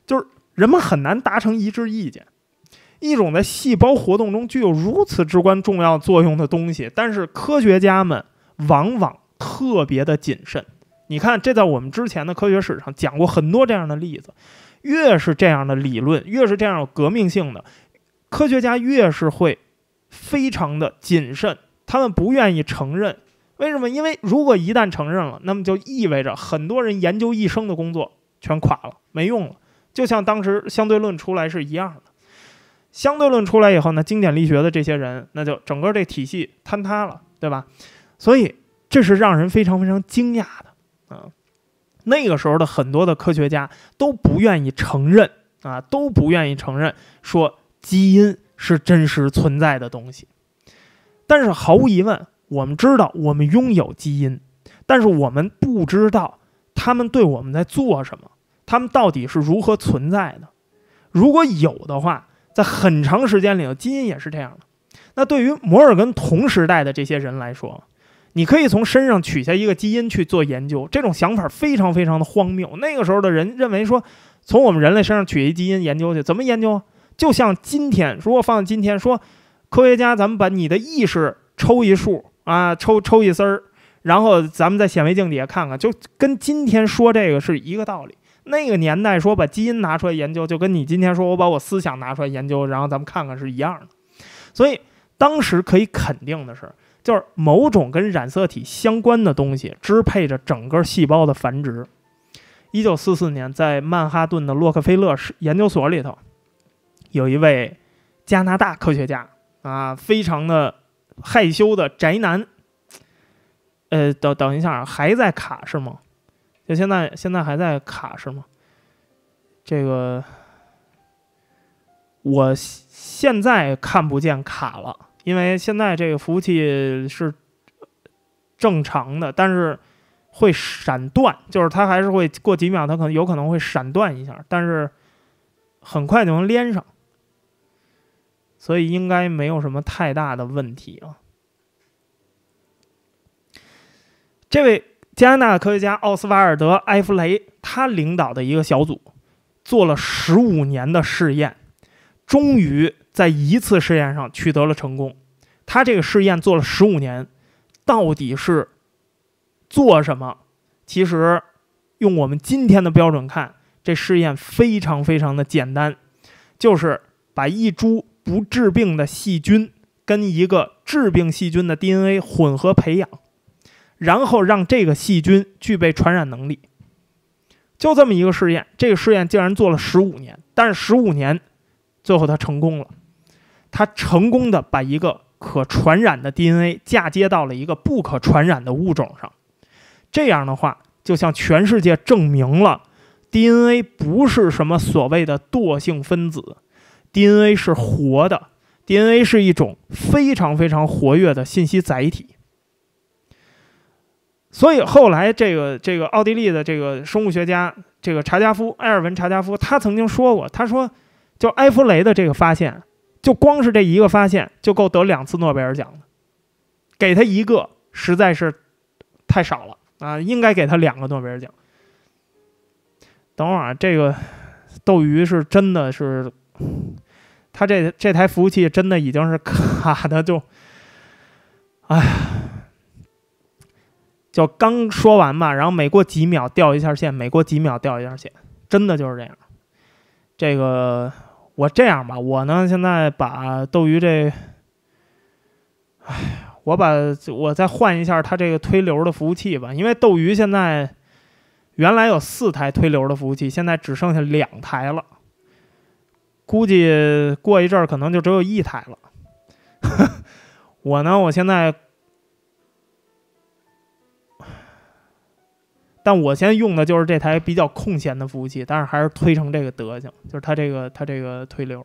就是人们很难达成一致意见。一种在细胞活动中具有如此至关重要作用的东西，但是科学家们往往特别的谨慎。你看，这在我们之前的科学史上讲过很多这样的例子。越是这样的理论，越是这样有革命性的科学家，越是会非常的谨慎，他们不愿意承认。为什么？因为如果一旦承认了，那么就意味着很多人研究一生的工作全垮了，没用了。就像当时相对论出来是一样的，相对论出来以后呢，经典力学的这些人，那就整个这体系坍塌了，对吧？所以这是让人非常非常惊讶的。那个时候的很多的科学家都不愿意承认啊，都不愿意承认说基因是真实存在的东西。但是毫无疑问，我们知道我们拥有基因，但是我们不知道他们对我们在做什么，他们到底是如何存在的。如果有的话，在很长时间里头，基因也是这样的。那对于摩尔根同时代的这些人来说，你可以从身上取下一个基因去做研究，这种想法非常非常的荒谬。那个时候的人认为说，从我们人类身上取一基因研究去，怎么研究啊？就像今天，如果放在今天说，科学家咱们把你的意识抽一束啊，抽抽一丝儿，然后咱们在显微镜底下看看，就跟今天说这个是一个道理。那个年代说把基因拿出来研究，就跟你今天说我把我思想拿出来研究，然后咱们看看是一样的。所以当时可以肯定的是。就是某种跟染色体相关的东西支配着整个细胞的繁殖。一九四四年，在曼哈顿的洛克菲勒研究所里头，有一位加拿大科学家啊，非常的害羞的宅男。呃，等等一下，还在卡是吗？就现在，现在还在卡是吗？这个，我现在看不见卡了。因为现在这个服务器是正常的，但是会闪断，就是它还是会过几秒，它可能有可能会闪断一下，但是很快就能连上，所以应该没有什么太大的问题啊。这位加拿大科学家奥斯瓦尔德·埃弗雷，他领导的一个小组做了十五年的试验。终于在一次试验上取得了成功。他这个试验做了十五年，到底是做什么？其实用我们今天的标准看，这试验非常非常的简单，就是把一株不致病的细菌跟一个致病细菌的 DNA 混合培养，然后让这个细菌具备传染能力。就这么一个试验，这个试验竟然做了十五年，但是十五年。最后他成功了，他成功的把一个可传染的 DNA 嫁接到了一个不可传染的物种上，这样的话就向全世界证明了 DNA 不是什么所谓的惰性分子，DNA 是活的，DNA 是一种非常非常活跃的信息载体。所以后来这个这个奥地利的这个生物学家这个查加夫埃尔文查加夫他曾经说过，他说。就埃弗雷的这个发现，就光是这一个发现就够得两次诺贝尔奖了，给他一个实在是太少了啊！应该给他两个诺贝尔奖。等会儿啊，这个斗鱼是真的是，他这这台服务器真的已经是卡的，就哎就刚说完嘛，然后每过几秒掉一下线，每过几秒掉一下线，真的就是这样，这个。我这样吧，我呢现在把斗鱼这，哎，我把我再换一下它这个推流的服务器吧，因为斗鱼现在原来有四台推流的服务器，现在只剩下两台了，估计过一阵儿可能就只有一台了。我呢，我现在。但我现在用的就是这台比较空闲的服务器，但是还是推成这个德行，就是它这个它这个推流。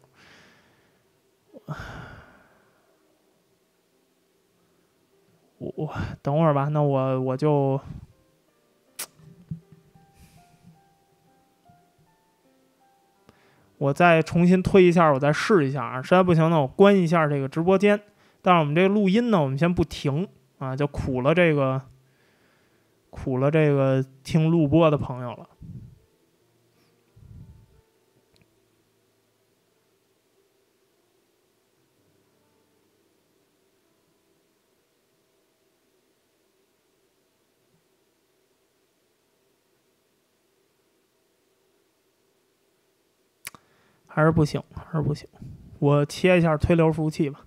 我我等会儿吧，那我我就我再重新推一下，我再试一下啊！实在不行，呢，我关一下这个直播间。但是我们这个录音呢，我们先不停啊，就苦了这个。苦了这个听录播的朋友了，还是不行，还是不行。我切一下推流服务器吧。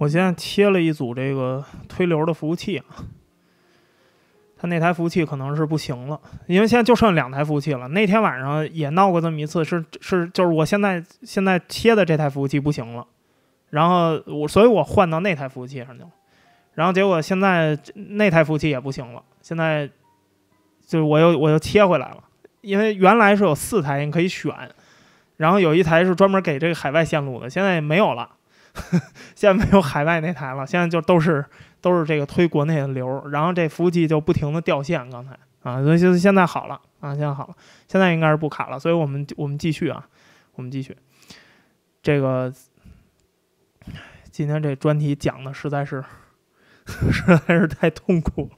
我现在切了一组这个推流的服务器啊，他那台服务器可能是不行了，因为现在就剩两台服务器了。那天晚上也闹过这么一次，是是就是我现在现在切的这台服务器不行了，然后我所以我换到那台服务器上去了，然后结果现在那台服务器也不行了，现在就是我又我又切回来了，因为原来是有四台你可以选，然后有一台是专门给这个海外线路的，现在没有了。现在没有海外那台了，现在就都是都是这个推国内的流，然后这服务器就不停的掉线，刚才啊，所以就现在好了啊，现在好了，现在应该是不卡了，所以我们我们继续啊，我们继续这个今天这专题讲的实在是 实在是太痛苦，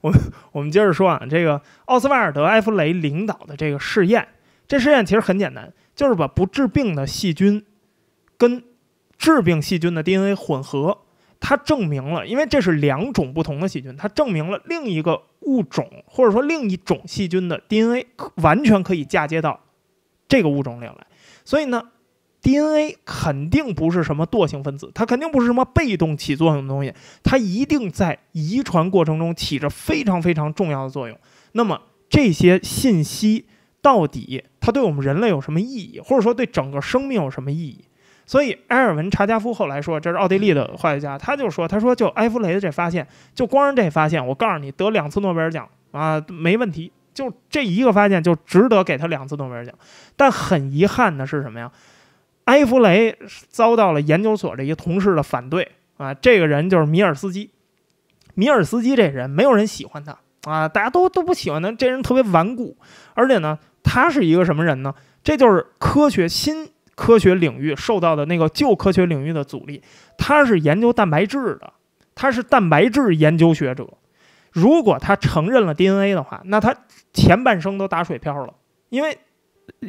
我我们接着说啊，这个奥斯瓦尔德·埃弗雷领导的这个试验，这试验其实很简单，就是把不治病的细菌跟致病细菌的 DNA 混合，它证明了，因为这是两种不同的细菌，它证明了另一个物种或者说另一种细菌的 DNA 完全可以嫁接到这个物种里来。所以呢，DNA 肯定不是什么惰性分子，它肯定不是什么被动起作用的东西，它一定在遗传过程中起着非常非常重要的作用。那么这些信息到底它对我们人类有什么意义，或者说对整个生命有什么意义？所以，埃尔文·查加夫后来说，这是奥地利的化学家，他就说，他说就埃弗雷的这发现，就光是这发现，我告诉你，得两次诺贝尔奖啊，没问题，就这一个发现就值得给他两次诺贝尔奖。但很遗憾的是什么呀？埃弗雷遭到了研究所的一同事的反对啊，这个人就是米尔斯基，米尔斯基这人没有人喜欢他啊，大家都都不喜欢他，这人特别顽固，而且呢，他是一个什么人呢？这就是科学新。科学领域受到的那个旧科学领域的阻力，他是研究蛋白质的，他是蛋白质研究学者。如果他承认了 DNA 的话，那他前半生都打水漂了，因为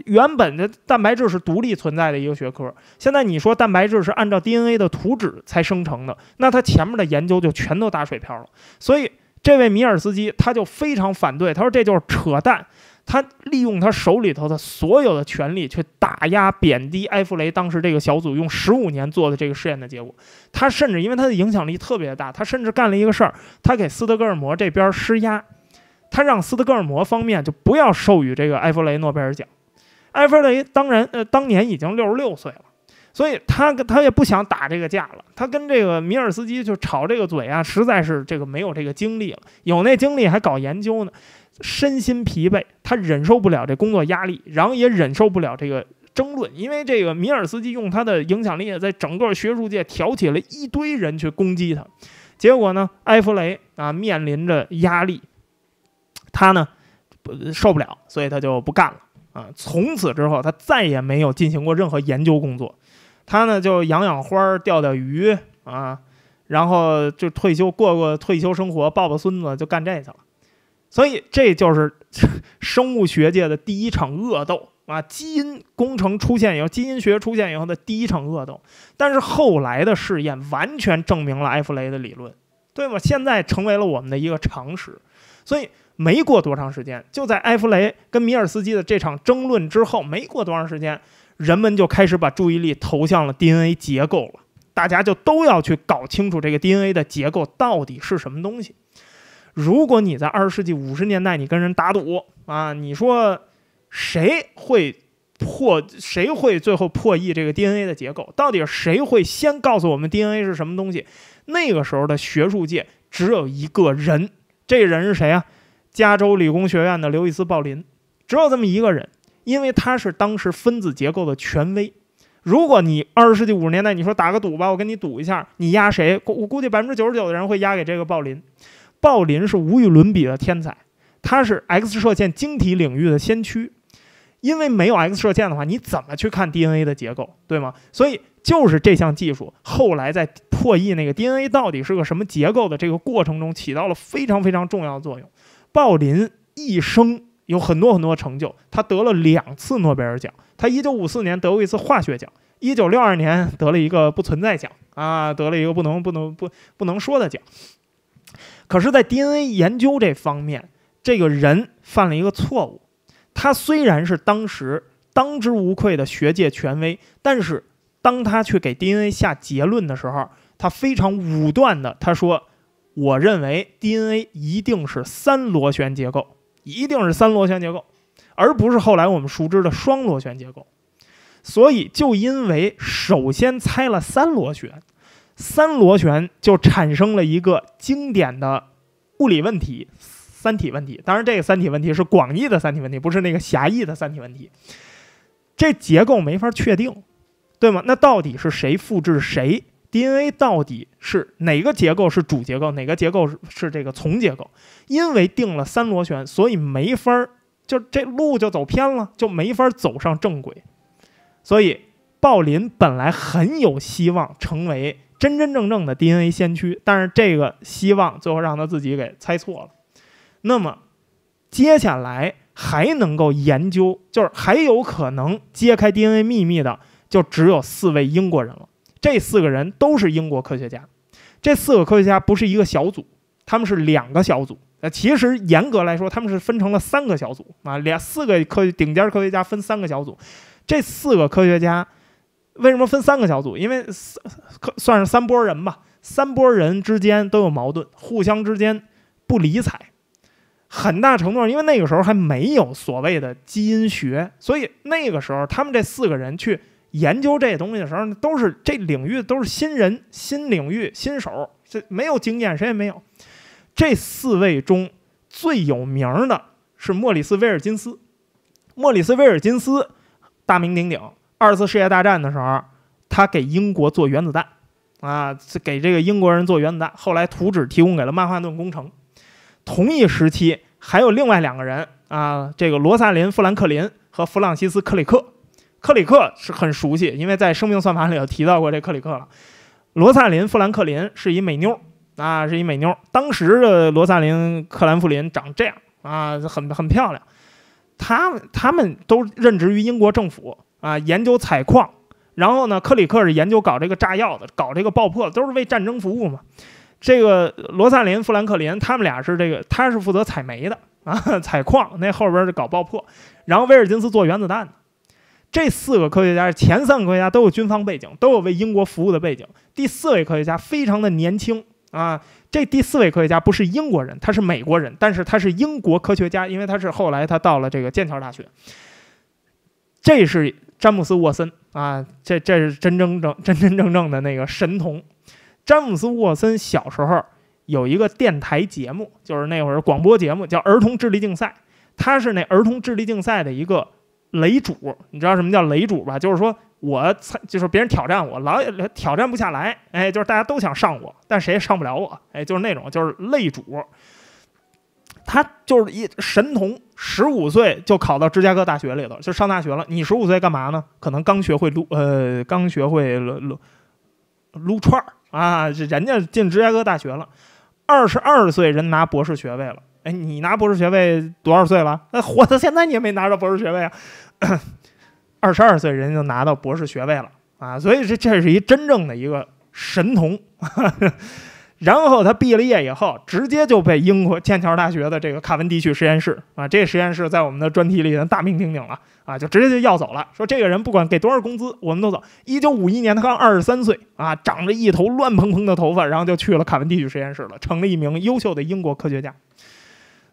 原本的蛋白质是独立存在的一个学科。现在你说蛋白质是按照 DNA 的图纸才生成的，那他前面的研究就全都打水漂了。所以，这位米尔斯基他就非常反对，他说这就是扯淡。他利用他手里头的所有的权力去打压、贬低埃弗雷当时这个小组用十五年做的这个试验的结果。他甚至因为他的影响力特别大，他甚至干了一个事儿，他给斯德哥尔摩这边施压，他让斯德哥尔摩方面就不要授予这个埃弗雷诺贝尔奖。埃弗雷当然，呃，当年已经六十六岁了，所以他他也不想打这个架了。他跟这个米尔斯基就吵这个嘴啊，实在是这个没有这个精力了，有那精力还搞研究呢。身心疲惫，他忍受不了这工作压力，然后也忍受不了这个争论，因为这个米尔斯基用他的影响力，在整个学术界挑起了一堆人去攻击他。结果呢，埃弗雷啊面临着压力，他呢受不了，所以他就不干了啊。从此之后，他再也没有进行过任何研究工作，他呢就养养花、钓钓鱼啊，然后就退休过过退休生活，抱抱孙子就干这去了。所以这就是生物学界的第一场恶斗啊！基因工程出现以后，基因学出现以后的第一场恶斗。但是后来的试验完全证明了埃弗雷的理论，对吗？现在成为了我们的一个常识。所以没过多长时间，就在埃弗雷跟米尔斯基的这场争论之后，没过多长时间，人们就开始把注意力投向了 DNA 结构了。大家就都要去搞清楚这个 DNA 的结构到底是什么东西。如果你在二十世纪五十年代，你跟人打赌啊，你说谁会破，谁会最后破译这个 DNA 的结构？到底谁会先告诉我们 DNA 是什么东西？那个时候的学术界只有一个人，这人是谁啊？加州理工学院的刘易斯·鲍林，只有这么一个人，因为他是当时分子结构的权威。如果你二十世纪五十年代你说打个赌吧，我跟你赌一下，你压谁？我估计百分之九十九的人会压给这个鲍林。鲍林是无与伦比的天才，他是 X 射线晶体领域的先驱，因为没有 X 射线的话，你怎么去看 DNA 的结构，对吗？所以就是这项技术后来在破译那个 DNA 到底是个什么结构的这个过程中起到了非常非常重要的作用。鲍林一生有很多很多成就，他得了两次诺贝尔奖，他1954年得过一次化学奖，1962年得了一个不存在奖啊，得了一个不能不能不不能说的奖。可是，在 DNA 研究这方面，这个人犯了一个错误。他虽然是当时当之无愧的学界权威，但是当他去给 DNA 下结论的时候，他非常武断的，他说：“我认为 DNA 一定是三螺旋结构，一定是三螺旋结构，而不是后来我们熟知的双螺旋结构。”所以，就因为首先猜了三螺旋。三螺旋就产生了一个经典的物理问题——三体问题。当然，这个三体问题是广义的三体问题，不是那个狭义的三体问题。这结构没法确定，对吗？那到底是谁复制谁？DNA 到底是哪个结构是主结构，哪个结构是这个从结构？因为定了三螺旋，所以没法儿，就这路就走偏了，就没法走上正轨。所以鲍林本来很有希望成为。真真正正的 DNA 先驱，但是这个希望最后让他自己给猜错了。那么接下来还能够研究，就是还有可能揭开 DNA 秘密的，就只有四位英国人了。这四个人都是英国科学家，这四个科学家不是一个小组，他们是两个小组。呃，其实严格来说，他们是分成了三个小组啊，两四个科顶尖科学家分三个小组。这四个科学家。为什么分三个小组？因为三可算是三波人吧，三波人之间都有矛盾，互相之间不理睬。很大程度上，因为那个时候还没有所谓的基因学，所以那个时候他们这四个人去研究这东西的时候，都是这领域都是新人、新领域、新手，这没有经验，谁也没有。这四位中最有名的是莫里斯·威尔金斯，莫里斯·威尔金斯大名鼎鼎。二次世界大战的时候，他给英国做原子弹，啊，给这个英国人做原子弹。后来图纸提供给了曼哈顿工程。同一时期还有另外两个人啊，这个罗萨林·富兰克林和弗朗西斯·克里克。克里克是很熟悉，因为在《生命算法》里头提到过这克里克了。罗萨林·富兰克林是一美妞，啊，是一美妞。当时的罗萨林·克兰富林长这样啊，很很漂亮。他们他们都任职于英国政府。啊，研究采矿，然后呢，克里克是研究搞这个炸药的，搞这个爆破，都是为战争服务嘛。这个罗萨林、富兰克林，他们俩是这个，他是负责采煤的啊，采矿，那后边是搞爆破。然后威尔金斯做原子弹的，这四个科学家，前三个国家都有军方背景，都有为英国服务的背景。第四位科学家非常的年轻啊，这第四位科学家不是英国人，他是美国人，但是他是英国科学家，因为他是后来他到了这个剑桥大学，这是。詹姆斯沃森啊，这这是真真正真真正正的那个神童。詹姆斯沃森小时候有一个电台节目，就是那会儿广播节目叫《儿童智力竞赛》，他是那儿童智力竞赛的一个擂主。你知道什么叫擂主吧？就是说，我就是别人挑战我，老挑战不下来，哎，就是大家都想上我，但谁也上不了我，哎，就是那种就是擂主。他就是一神童。十五岁就考到芝加哥大学里头，就上大学了。你十五岁干嘛呢？可能刚学会撸，呃，刚学会撸撸撸串儿啊。人家进芝加哥大学了，二十二岁人拿博士学位了。哎，你拿博士学位多少岁了？那活到现在你也没拿到博士学位啊？二十二岁人就拿到博士学位了啊！所以这这是一真正的一个神童。然后他毕了业以后，直接就被英国剑桥大学的这个卡文迪许实验室啊，这实验室在我们的专题里经大名鼎鼎了啊，就直接就要走了。说这个人不管给多少工资，我们都走。1951年，他刚二十三岁啊，长着一头乱蓬蓬的头发，然后就去了卡文迪许实验室了，成了一名优秀的英国科学家。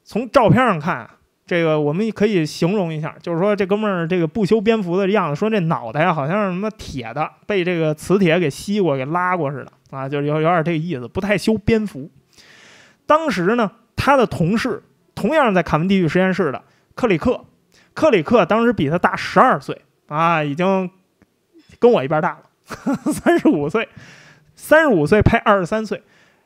从照片上看，这个我们可以形容一下，就是说这哥们儿这个不修边幅的样子，说这脑袋呀，好像是什么铁的，被这个磁铁给吸过、给拉过似的。啊，就是有有点这个意思，不太修边幅。当时呢，他的同事同样在卡文迪许实验室的克里克，克里克当时比他大十二岁啊，已经跟我一边大了，三十五岁，三十五岁拍二十三岁。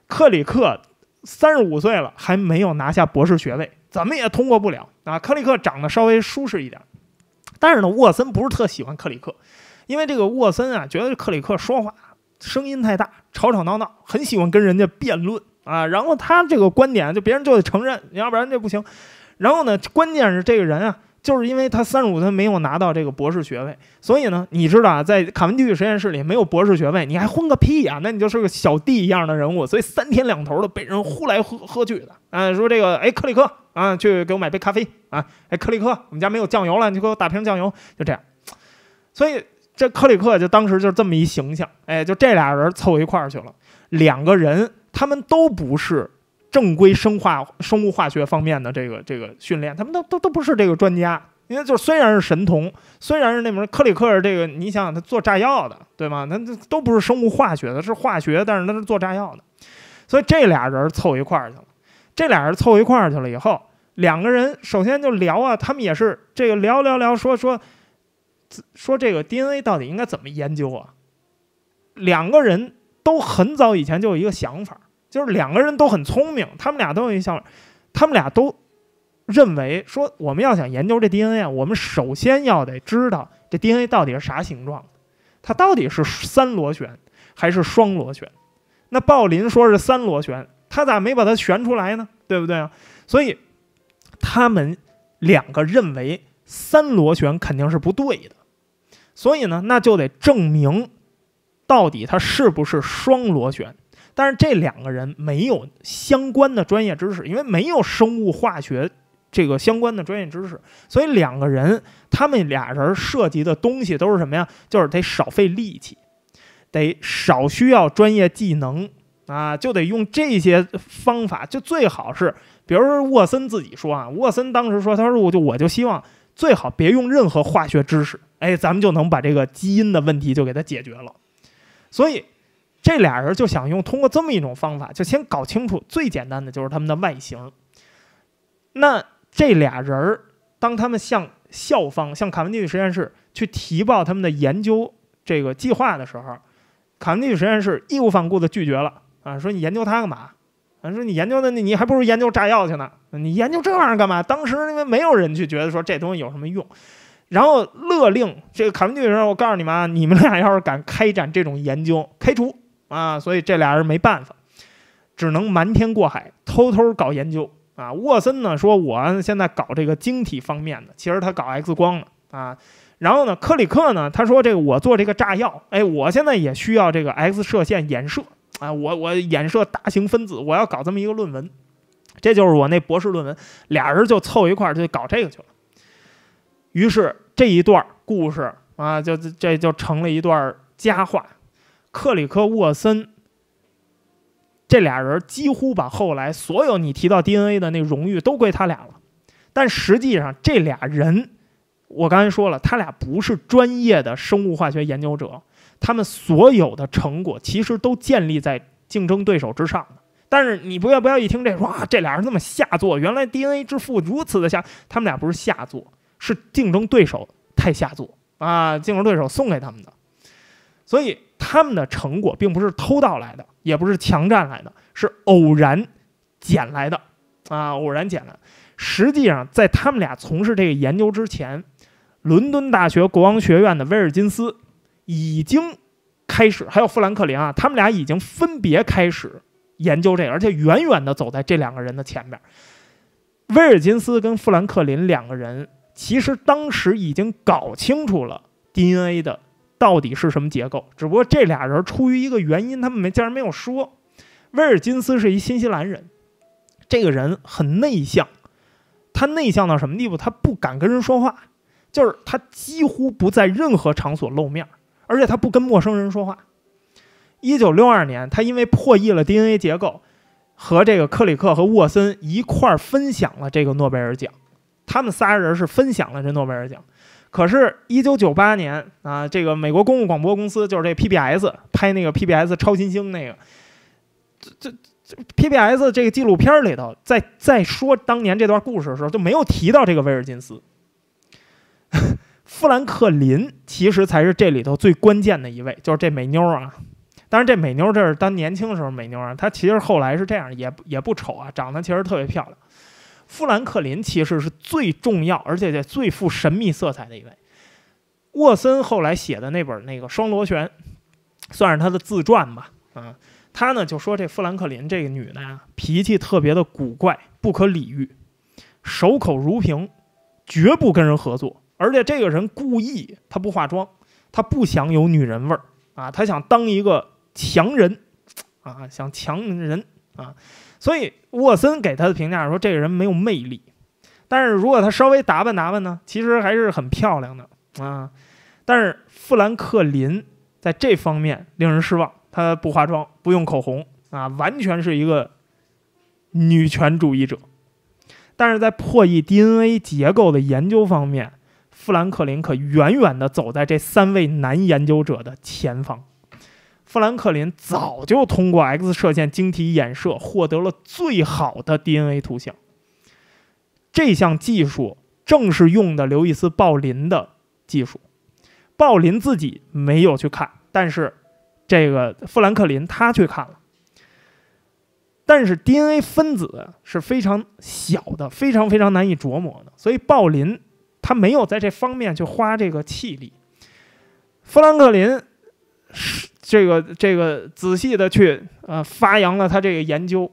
克里克三十五岁了，还没有拿下博士学位，怎么也通过不了啊。克里克长得稍微舒适一点，但是呢，沃森不是特喜欢克里克，因为这个沃森啊，觉得克里克说话。声音太大，吵吵闹闹，很喜欢跟人家辩论啊。然后他这个观点，就别人就得承认，要不然这不行。然后呢，关键是这个人啊，就是因为他三十五，岁没有拿到这个博士学位，所以呢，你知道啊，在卡文迪许实验室里没有博士学位，你还混个屁呀？那你就是个小弟一样的人物，所以三天两头的被人呼来喝喝去的啊。说这个，哎，克里克啊，去给我买杯咖啡啊。哎，克里克，我们家没有酱油了，你给我打瓶酱油。就这样，所以。这克里克就当时就这么一形象，哎，就这俩人凑一块儿去了。两个人，他们都不是正规生化生物化学方面的这个这个训练，他们都都都不是这个专家。因为就虽然是神童，虽然是那门克里克这个，你想想他做炸药的，对吗？那这都不是生物化学的，是化学，但是他是做炸药的。所以这俩人凑一块儿去了，这俩人凑一块儿去了以后，两个人首先就聊啊，他们也是这个聊聊聊说说。说这个 DNA 到底应该怎么研究啊？两个人都很早以前就有一个想法，就是两个人都很聪明，他们俩都有一想法，他们俩都认为说我们要想研究这 DNA，啊，我们首先要得知道这 DNA 到底是啥形状，它到底是三螺旋还是双螺旋。那鲍林说是三螺旋，他咋没把它旋出来呢？对不对啊？所以他们两个认为三螺旋肯定是不对的。所以呢，那就得证明，到底它是不是双螺旋。但是这两个人没有相关的专业知识，因为没有生物化学这个相关的专业知识，所以两个人他们俩人涉及的东西都是什么呀？就是得少费力气，得少需要专业技能啊，就得用这些方法，就最好是，比如说沃森自己说啊，沃森当时说，他说我就我就希望。最好别用任何化学知识，哎，咱们就能把这个基因的问题就给它解决了。所以，这俩人就想用通过这么一种方法，就先搞清楚最简单的就是他们的外形。那这俩人当他们向校方、向卡文迪许实验室去提报他们的研究这个计划的时候，卡文迪许实验室义无反顾地拒绝了啊，说你研究他干嘛？啊，说你研究的，你还不如研究炸药去呢。你研究这玩意儿干嘛？当时因为没有人去觉得说这东西有什么用，然后勒令这个文队的候，我告诉你们啊，你们俩要是敢开展这种研究，开除啊！所以这俩人没办法，只能瞒天过海，偷偷搞研究啊。沃森呢说，我现在搞这个晶体方面的，其实他搞 X 光的啊。然后呢，克里克呢，他说这个我做这个炸药，哎，我现在也需要这个 X 射线衍射。啊，我我衍射大型分子，我要搞这么一个论文，这就是我那博士论文。俩人就凑一块儿就搞这个去了。于是这一段故事啊，就这就成了一段佳话。克里克沃森这俩人几乎把后来所有你提到 DNA 的那荣誉都归他俩了。但实际上这俩人，我刚才说了，他俩不是专业的生物化学研究者。他们所有的成果其实都建立在竞争对手之上的，但是你不要不要一听这说这俩人这么下作，原来 DNA 之父如此的下，他们俩不是下作，是竞争对手太下作啊，竞争对手送给他们的，所以他们的成果并不是偷盗来的，也不是强占来的，是偶然捡来的啊，偶然捡来的。实际上，在他们俩从事这个研究之前，伦敦大学国王学院的威尔金斯。已经开始，还有富兰克林啊，他们俩已经分别开始研究这个，而且远远的走在这两个人的前面。威尔金斯跟富兰克林两个人，其实当时已经搞清楚了 DNA 的到底是什么结构，只不过这俩人出于一个原因，他们没竟然没有说。威尔金斯是一新西兰人，这个人很内向，他内向到什么地步？他不敢跟人说话，就是他几乎不在任何场所露面儿。而且他不跟陌生人说话。一九六二年，他因为破译了 DNA 结构，和这个克里克和沃森一块儿分享了这个诺贝尔奖。他们仨人是分享了这诺贝尔奖。可是，一九九八年啊，这个美国公共广播公司就是这 PBS 拍那个 PBS 超新星那个，这这这 PBS 这个纪录片里头，在在说当年这段故事的时候，就没有提到这个威尔金斯。富兰克林其实才是这里头最关键的一位，就是这美妞啊。当然，这美妞这是当年轻的时候美妞啊。她其实后来是这样，也也不丑啊，长得其实特别漂亮。富兰克林其实是最重要，而且也最富神秘色彩的一位。沃森后来写的那本那个《双螺旋》，算是他的自传吧。嗯，他呢就说这富兰克林这个女的呀，脾气特别的古怪，不可理喻，守口如瓶，绝不跟人合作。而且这个人故意他不化妆，他不想有女人味儿啊，他想当一个强人，啊，想强人啊，所以沃森给他的评价说这个人没有魅力，但是如果他稍微打扮打扮呢，其实还是很漂亮的啊。但是富兰克林在这方面令人失望，他不化妆，不用口红啊，完全是一个女权主义者，但是在破译 DNA 结构的研究方面。富兰克林可远远地走在这三位男研究者的前方。富兰克林早就通过 X 射线晶体衍射获得了最好的 DNA 图像。这项技术正是用的刘易斯·鲍林的技术。鲍林自己没有去看，但是这个富兰克林他去看了。但是 DNA 分子是非常小的，非常非常难以琢磨的，所以鲍林。他没有在这方面去花这个气力。富兰克林是这个这个仔细的去呃发扬了他这个研究，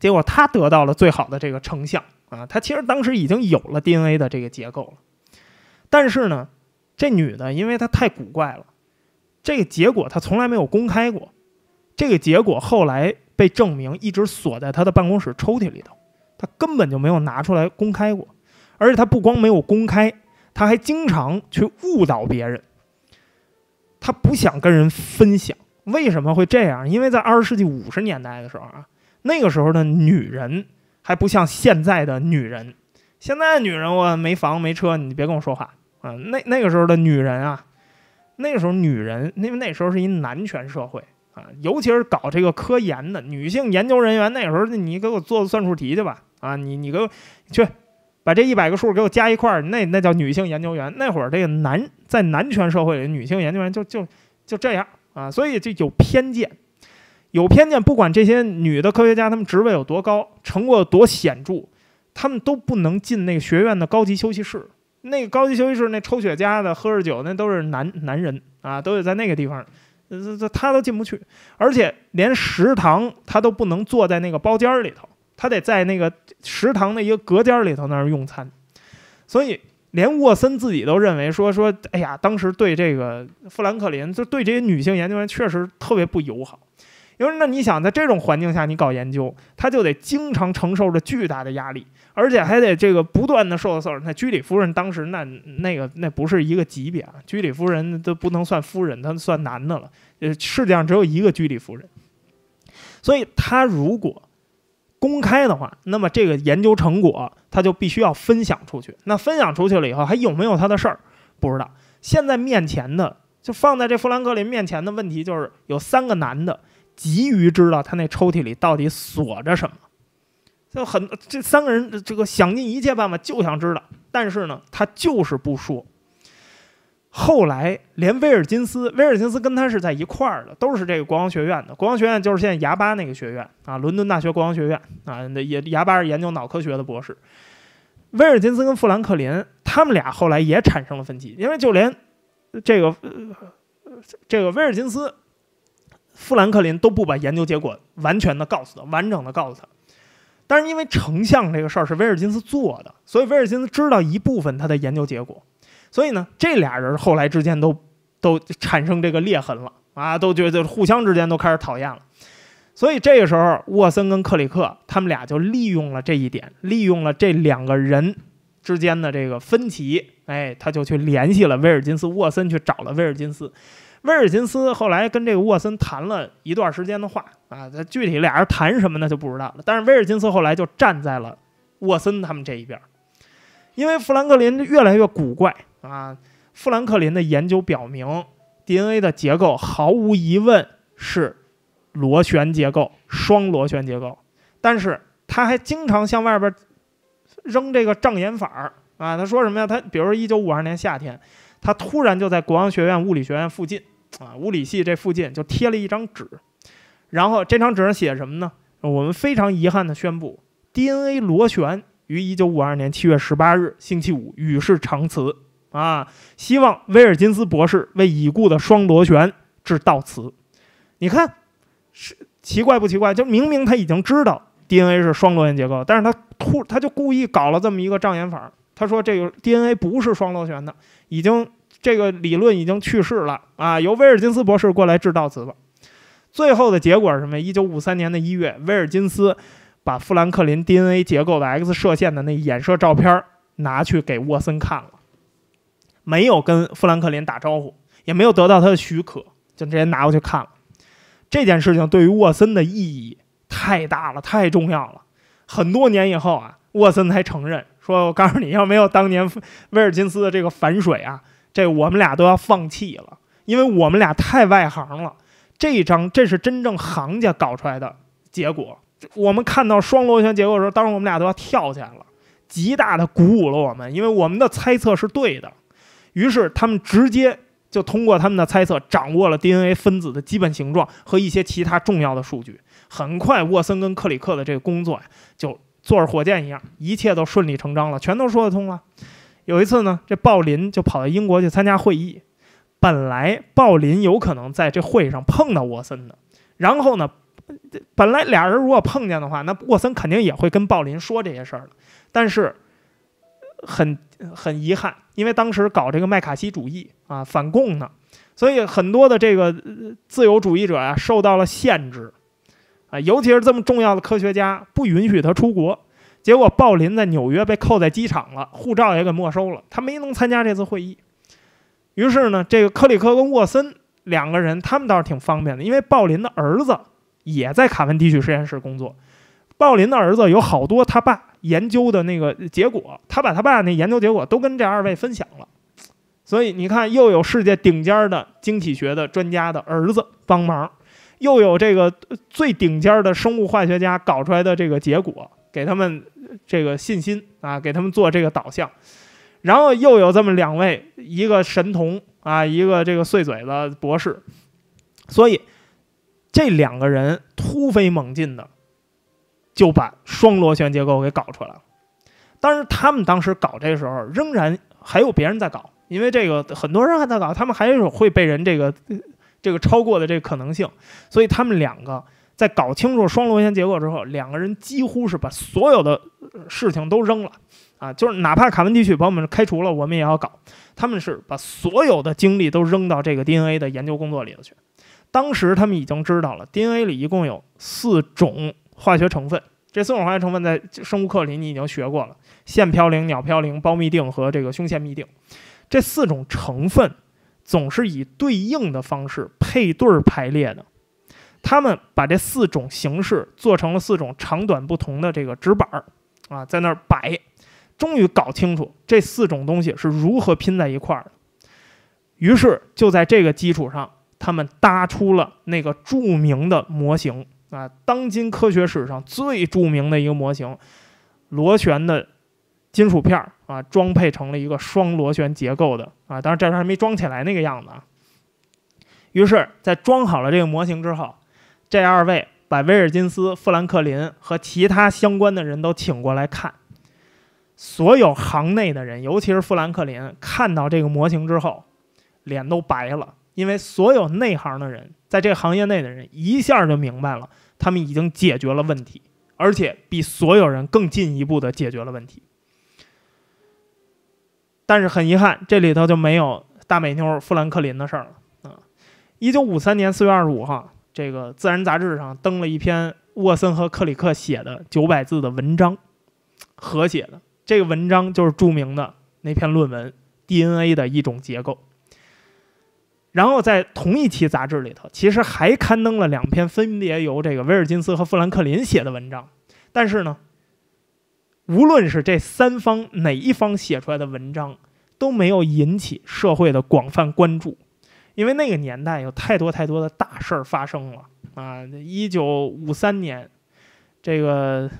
结果他得到了最好的这个成像啊。他其实当时已经有了 DNA 的这个结构了，但是呢，这女的因为她太古怪了，这个结果她从来没有公开过。这个结果后来被证明一直锁在他的办公室抽屉里头，他根本就没有拿出来公开过。而且他不光没有公开，他还经常去误导别人。他不想跟人分享，为什么会这样？因为在二十世纪五十年代的时候啊，那个时候的女人还不像现在的女人。现在的女人，我没房没车，你别跟我说话啊。那那个时候的女人啊，那个时候女人，因为那时候是一男权社会啊，尤其是搞这个科研的女性研究人员，那时候你给我做算术题去吧啊，你你给我去。把这一百个数给我加一块儿，那那叫女性研究员。那会儿这个男在男权社会里，女性研究员就就就这样啊，所以就有偏见，有偏见。不管这些女的科学家她们职位有多高，成果有多显著，她们都不能进那个学院的高级休息室。那个高级休息室，那抽雪茄的、喝着酒，那都是男男人啊，都得在那个地方。这这他他都进不去，而且连食堂他都不能坐在那个包间里头。他得在那个食堂的一个隔间里头那儿用餐，所以连沃森自己都认为说说，哎呀，当时对这个富兰克林就对这些女性研究员确实特别不友好，因为那你想在这种环境下你搞研究，他就得经常承受着巨大的压力，而且还得这个不断的受到骚扰。那居里夫人当时那那个那不是一个级别啊，居里夫人都不能算夫人，她算男的了，呃，世界上只有一个居里夫人，所以他如果。公开的话，那么这个研究成果他就必须要分享出去。那分享出去了以后，还有没有他的事儿，不知道。现在面前的，就放在这富兰克林面前的问题，就是有三个男的急于知道他那抽屉里到底锁着什么。就很，这三个人这个想尽一切办法就想知道，但是呢，他就是不说。后来，连威尔金斯，威尔金斯跟他是在一块儿的，都是这个国王学院的。国王学院就是现在牙巴那个学院啊，伦敦大学国王学院啊。那也牙巴是研究脑科学的博士。威尔金斯跟富兰克林，他们俩后来也产生了分歧，因为就连这个这个威尔金斯，富兰克林都不把研究结果完全的告诉他，完整的告诉他。但是因为成像这个事儿是威尔金斯做的，所以威尔金斯知道一部分他的研究结果。所以呢，这俩人后来之间都都产生这个裂痕了啊，都觉得互相之间都开始讨厌了。所以这个时候，沃森跟克里克他们俩就利用了这一点，利用了这两个人之间的这个分歧，哎，他就去联系了威尔金斯。沃森去找了威尔金斯，威尔金斯后来跟这个沃森谈了一段时间的话啊，他具体俩人谈什么呢就不知道了。但是威尔金斯后来就站在了沃森他们这一边，因为富兰克林越来越古怪。啊，富兰克林的研究表明，DNA 的结构毫无疑问是螺旋结构、双螺旋结构。但是他还经常向外边扔这个障眼法儿啊。他说什么呀？他比如说，一九五二年夏天，他突然就在国王学院物理学院附近啊，物理系这附近就贴了一张纸。然后这张纸上写什么呢？我们非常遗憾地宣布，DNA 螺旋于一九五二年七月十八日星期五与世长辞。啊！希望威尔金斯博士为已故的双螺旋致悼词。你看，是奇怪不奇怪？就明明他已经知道 DNA 是双螺旋结构，但是他突他就故意搞了这么一个障眼法。他说：“这个 DNA 不是双螺旋的，已经这个理论已经去世了。”啊，由威尔金斯博士过来致悼词吧。最后的结果是什么？一九五三年的一月，威尔金斯把富兰克林 DNA 结构的 X 射线的那衍射照片拿去给沃森看了。没有跟富兰克林打招呼，也没有得到他的许可，就直接拿过去看了。这件事情对于沃森的意义太大了，太重要了。很多年以后啊，沃森才承认说：“我告诉你要没有当年威尔金斯的这个反水啊，这我们俩都要放弃了，因为我们俩太外行了。这一张这是真正行家搞出来的结果。我们看到双螺旋结构的时候，当时我们俩都要跳起来了，极大的鼓舞了我们，因为我们的猜测是对的。”于是他们直接就通过他们的猜测掌握了 DNA 分子的基本形状和一些其他重要的数据。很快，沃森跟克里克的这个工作就坐着火箭一样，一切都顺理成章了，全都说得通了。有一次呢，这鲍林就跑到英国去参加会议，本来鲍林有可能在这会上碰到沃森的，然后呢，本来俩人如果碰见的话，那沃森肯定也会跟鲍林说这些事儿的。但是，很很遗憾，因为当时搞这个麦卡锡主义啊，反共呢，所以很多的这个自由主义者啊受到了限制啊，尤其是这么重要的科学家，不允许他出国。结果鲍林在纽约被扣在机场了，护照也给没收了，他没能参加这次会议。于是呢，这个克里克跟沃森两个人，他们倒是挺方便的，因为鲍林的儿子也在卡文迪许实验室工作。鲍林的儿子有好多他爸研究的那个结果，他把他爸那研究结果都跟这二位分享了，所以你看，又有世界顶尖的晶体学的专家的儿子帮忙，又有这个最顶尖的生物化学家搞出来的这个结果给他们这个信心啊，给他们做这个导向，然后又有这么两位，一个神童啊，一个这个碎嘴子博士，所以这两个人突飞猛进的。就把双螺旋结构给搞出来了。当是他们当时搞这时候，仍然还有别人在搞，因为这个很多人还在搞，他们还有会被人这个这个超过的这个可能性。所以他们两个在搞清楚双螺旋结构之后，两个人几乎是把所有的事情都扔了啊，就是哪怕卡文迪许把我们开除了，我们也要搞。他们是把所有的精力都扔到这个 DNA 的研究工作里头去。当时他们已经知道了 DNA 里一共有四种。化学成分，这四种化学成分在生物课里你已经学过了：腺嘌呤、鸟嘌呤、胞嘧啶和这个胸腺嘧啶。这四种成分总是以对应的方式配对排列的。他们把这四种形式做成了四种长短不同的这个纸板儿啊，在那儿摆，终于搞清楚这四种东西是如何拼在一块儿的。于是就在这个基础上，他们搭出了那个著名的模型。啊，当今科学史上最著名的一个模型，螺旋的金属片儿啊，装配成了一个双螺旋结构的啊，当然这还没装起来那个样子。啊。于是，在装好了这个模型之后，这二位把威尔金斯、富兰克林和其他相关的人都请过来看。所有行内的人，尤其是富兰克林，看到这个模型之后，脸都白了，因为所有内行的人。在这个行业内的人一下就明白了，他们已经解决了问题，而且比所有人更进一步的解决了问题。但是很遗憾，这里头就没有大美妞富兰克林的事儿了。啊！一九五三年四月二十五号，这个《自然》杂志上登了一篇沃森和克里克写的九百字的文章，合写的这个文章就是著名的那篇论文《DNA 的一种结构》。然后在同一期杂志里头，其实还刊登了两篇分别由这个威尔金斯和富兰克林写的文章，但是呢，无论是这三方哪一方写出来的文章，都没有引起社会的广泛关注，因为那个年代有太多太多的大事儿发生了啊！一九五三年，这个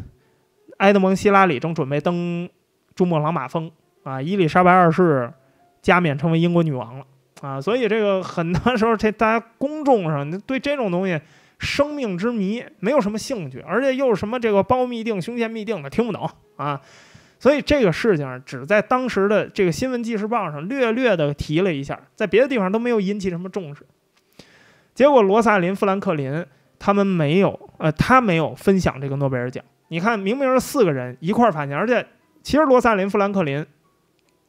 埃德蒙·希拉里正准备登珠穆朗玛峰啊，伊丽莎白二世加冕成为英国女王了。啊，所以这个很多时候，这大家公众上对这种东西生命之谜没有什么兴趣，而且又什么这个包密定、胸前密定的听不懂啊，所以这个事情只在当时的这个《新闻记事报》上略略的提了一下，在别的地方都没有引起什么重视。结果罗萨林、富兰克林他们没有，呃，他没有分享这个诺贝尔奖。你看，明明是四个人一块儿发现，而且其实罗萨林、富兰克林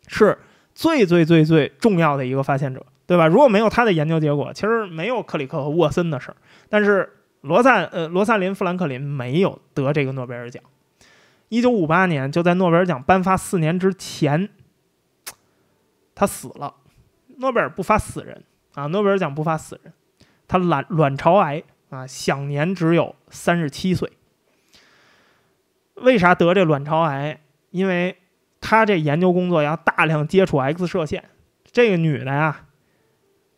是。最最最最重要的一个发现者，对吧？如果没有他的研究结果，其实没有克里克和沃森的事儿。但是罗萨呃，罗萨林·富兰克林没有得这个诺贝尔奖。一九五八年，就在诺贝尔奖颁发四年之前，他死了。诺贝尔不发死人啊，诺贝尔奖不发死人。他卵卵巢癌啊，享年只有三十七岁。为啥得这卵巢癌？因为。他这研究工作要大量接触 X 射线，这个女的呀，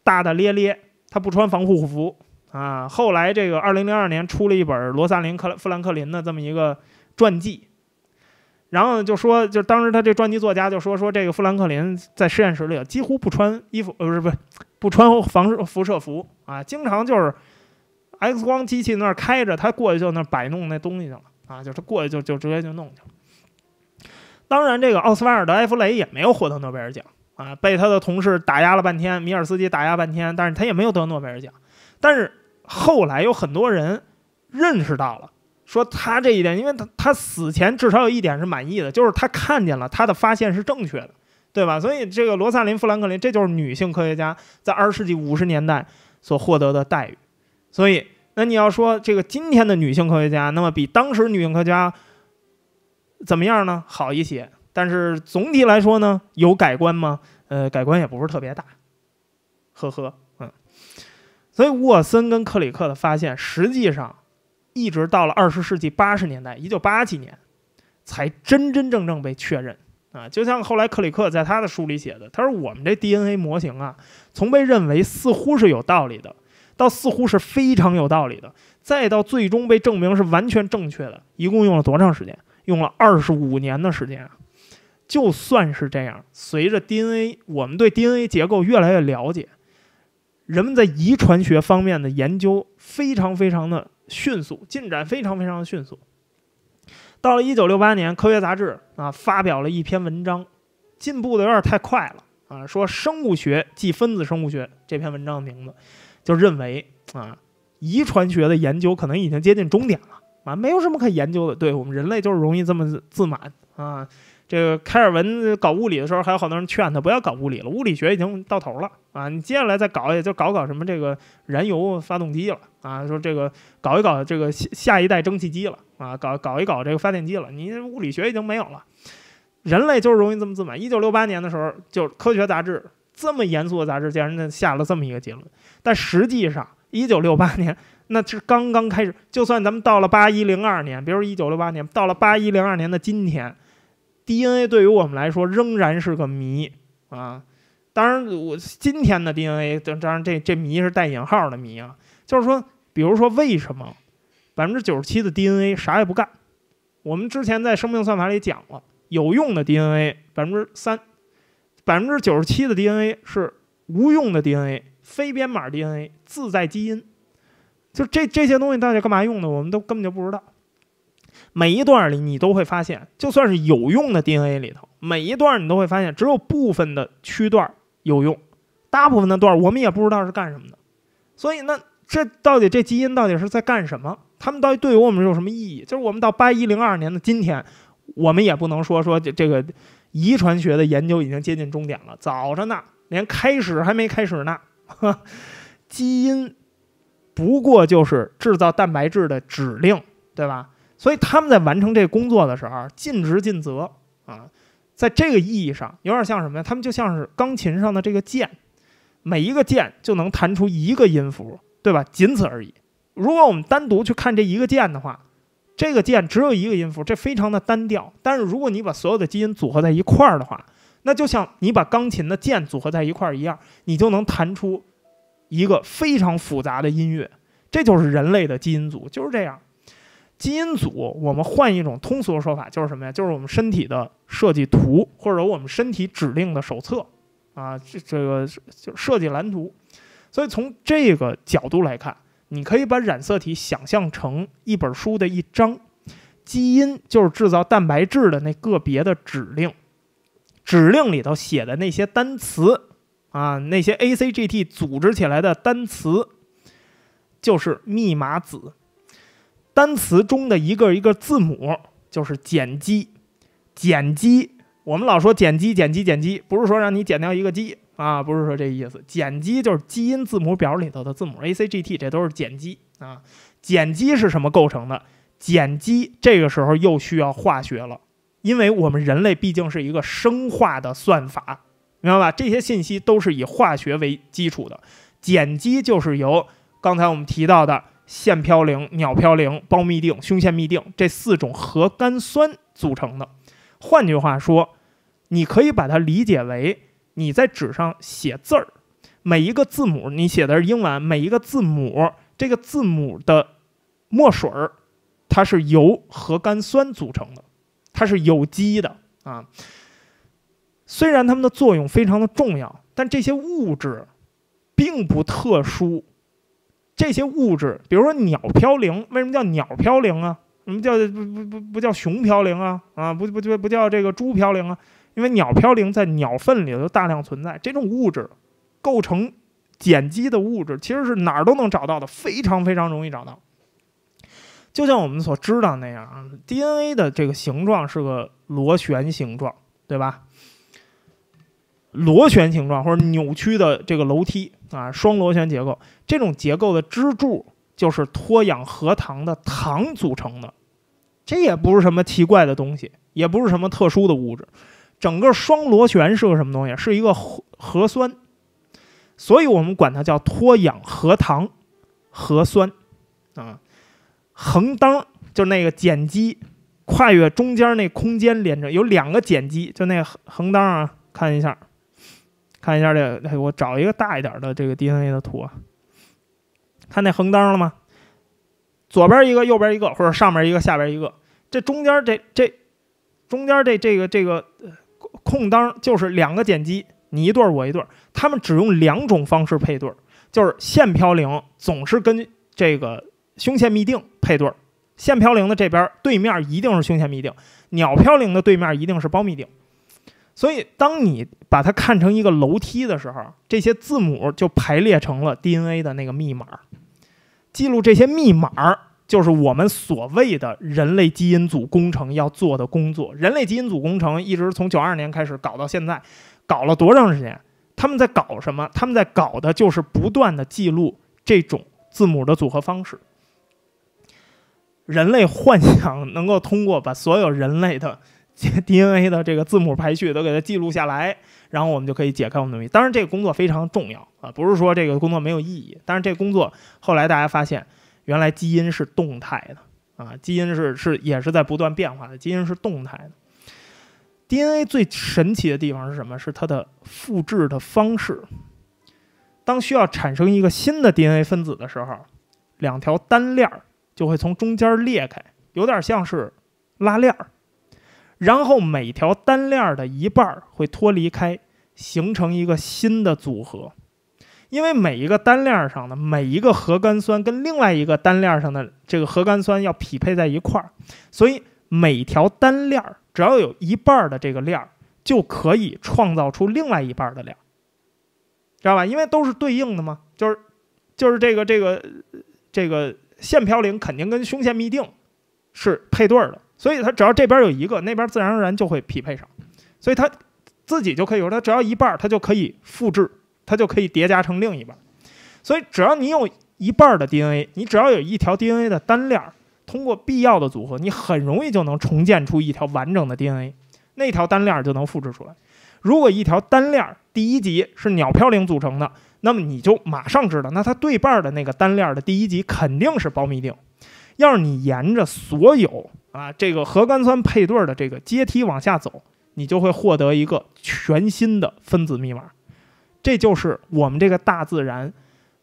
大大咧咧，她不穿防护服啊。后来这个二零零二年出了一本罗萨林克富兰克林的这么一个传记，然后就说，就当时他这传记作家就说说这个富兰克林在实验室里几乎不穿衣服，呃，不是不不穿防辐射服啊，经常就是 X 光机器那儿开着，他过去就那摆弄那东西去了啊，就是他过去就就直接就弄去了。当然，这个奥斯瓦尔德·埃弗雷也没有获得诺贝尔奖啊，被他的同事打压了半天，米尔斯基打压半天，但是他也没有得诺贝尔奖。但是后来有很多人认识到了，说他这一点，因为他他死前至少有一点是满意的，就是他看见了他的发现是正确的，对吧？所以这个罗萨琳·富兰克林，这就是女性科学家在二十世纪五十年代所获得的待遇。所以，那你要说这个今天的女性科学家，那么比当时女性科学家。怎么样呢？好一些，但是总体来说呢，有改观吗？呃，改观也不是特别大，呵呵，嗯。所以沃森跟克里克的发现，实际上一直到了二十世纪八十年代，一九八几年，才真真正正被确认啊。就像后来克里克在他的书里写的，他说：“我们这 DNA 模型啊，从被认为似乎是有道理的，到似乎是非常有道理的，再到最终被证明是完全正确的，一共用了多长时间？”用了二十五年的时间，就算是这样，随着 DNA，我们对 DNA 结构越来越了解，人们在遗传学方面的研究非常非常的迅速，进展非常非常的迅速。到了一九六八年，科学杂志啊发表了一篇文章，进步的有点太快了啊，说生物学即分子生物学这篇文章的名字，就认为啊，遗传学的研究可能已经接近终点了。啊，没有什么可研究的。对我们人类就是容易这么自满啊。这个开尔文搞物理的时候，还有好多人劝他不要搞物理了，物理学已经到头了啊。你接下来再搞，也就搞搞什么这个燃油发动机了啊。说这个搞一搞这个下下一代蒸汽机了啊，搞搞一搞这个发电机了。你物理学已经没有了，人类就是容易这么自满。一九六八年的时候，就科学杂志这么严肃的杂志，竟然呢下了这么一个结论。但实际上，一九六八年。那是刚刚开始，就算咱们到了八一零二年，别说一九六八年，到了八一零二年的今天，DNA 对于我们来说仍然是个谜啊！当然，我今天的 DNA，当然这这谜是带引号的谜啊，就是说，比如说为什么百分之九十七的 DNA 啥也不干？我们之前在生命算法里讲了，有用的 DNA 百分之三，百分之九十七的 DNA 是无用的 DNA，非编码 DNA，自在基因。就这这些东西到底干嘛用的？我们都根本就不知道。每一段里你都会发现，就算是有用的 DNA 里头，每一段你都会发现，只有部分的区段有用，大部分的段我们也不知道是干什么的。所以那这到底这基因到底是在干什么？他们到底对于我们有什么意义？就是我们到八一零二年的今天，我们也不能说说这这个遗传学的研究已经接近终点了，早着呢，连开始还没开始呢。呵 基因。不过就是制造蛋白质的指令，对吧？所以他们在完成这工作的时候尽职尽责啊，在这个意义上有点像什么呀？他们就像是钢琴上的这个键，每一个键就能弹出一个音符，对吧？仅此而已。如果我们单独去看这一个键的话，这个键只有一个音符，这非常的单调。但是如果你把所有的基因组合在一块儿的话，那就像你把钢琴的键组合在一块儿一样，你就能弹出。一个非常复杂的音乐，这就是人类的基因组，就是这样。基因组，我们换一种通俗的说法，就是什么呀？就是我们身体的设计图，或者我们身体指令的手册啊，这这个就是设计蓝图。所以从这个角度来看，你可以把染色体想象成一本书的一章，基因就是制造蛋白质的那个别的指令，指令里头写的那些单词。啊，那些 A C G T 组织起来的单词，就是密码子。单词中的一个一个字母就是碱基。碱基，我们老说碱基，碱基，碱基，不是说让你减掉一个基啊，不是说这意思。碱基就是基因字母表里头的字母 A C G T，这都是碱基啊。碱基是什么构成的？碱基这个时候又需要化学了，因为我们人类毕竟是一个生化的算法。明白吧？这些信息都是以化学为基础的，碱基就是由刚才我们提到的腺嘌呤、鸟嘌呤、胞嘧啶、胸腺嘧啶这四种核苷酸组成的。换句话说，你可以把它理解为你在纸上写字儿，每一个字母你写的是英文，每一个字母这个字母的墨水儿，它是由核苷酸组成的，它是有机的啊。虽然它们的作用非常的重要，但这些物质并不特殊。这些物质，比如说鸟嘌呤，为什么叫鸟嘌呤啊？什么叫不不不不叫熊嘌呤啊？啊，不不不不叫这个猪嘌呤啊？因为鸟嘌呤在鸟粪里头大量存在，这种物质构成碱基的物质其实是哪儿都能找到的，非常非常容易找到。就像我们所知道那样，DNA 的这个形状是个螺旋形状，对吧？螺旋形状或者扭曲的这个楼梯啊，双螺旋结构，这种结构的支柱就是脱氧核糖的糖组成的。这也不是什么奇怪的东西，也不是什么特殊的物质。整个双螺旋是个什么东西？是一个核核酸，所以我们管它叫脱氧核糖核酸啊。横档就是那个碱基，跨越中间那空间连着，有两个碱基，就那个横档啊，看一下。看一下这个，我找一个大一点的这个 DNA 的图啊。看那横档了吗？左边一个，右边一个，或者上面一个，下边一个。这中间这这中间这这个这个空档就是两个碱基，你一对儿我一对儿，他们只用两种方式配对儿，就是腺嘌呤总是跟这个胸腺嘧啶配对儿，腺嘌呤的这边对面一定是胸腺嘧啶，鸟嘌呤的对面一定是胞嘧啶。所以，当你把它看成一个楼梯的时候，这些字母就排列成了 DNA 的那个密码。记录这些密码，就是我们所谓的人类基因组工程要做的工作。人类基因组工程一直从九二年开始搞到现在，搞了多长时间？他们在搞什么？他们在搞的就是不断的记录这种字母的组合方式。人类幻想能够通过把所有人类的 DNA 的这个字母排序都给它记录下来，然后我们就可以解开我们的谜。当然，这个工作非常重要啊，不是说这个工作没有意义。但是这工作后来大家发现，原来基因是动态的啊，基因是是也是在不断变化的，基因是动态的。DNA 最神奇的地方是什么？是它的复制的方式。当需要产生一个新的 DNA 分子的时候，两条单链儿就会从中间裂开，有点像是拉链儿。然后每条单链的一半会脱离开，形成一个新的组合，因为每一个单链上的每一个核苷酸跟另外一个单链上的这个核苷酸要匹配在一块儿，所以每条单链只要有一半的这个链儿，就可以创造出另外一半的链儿，知道吧？因为都是对应的嘛，就是，就是这个这个这个腺嘌呤肯定跟胸腺嘧啶是配对儿的。所以它只要这边有一个，那边自然而然就会匹配上，所以它自己就可以有。它只要一半，它就可以复制，它就可以叠加成另一半。所以只要你有一半的 DNA，你只要有一条 DNA 的单链，通过必要的组合，你很容易就能重建出一条完整的 DNA。那条单链就能复制出来。如果一条单链第一级是鸟嘌呤组成的，那么你就马上知道，那它对半的那个单链的第一级肯定是胞嘧啶。要是你沿着所有啊这个核苷酸配对的这个阶梯往下走，你就会获得一个全新的分子密码。这就是我们这个大自然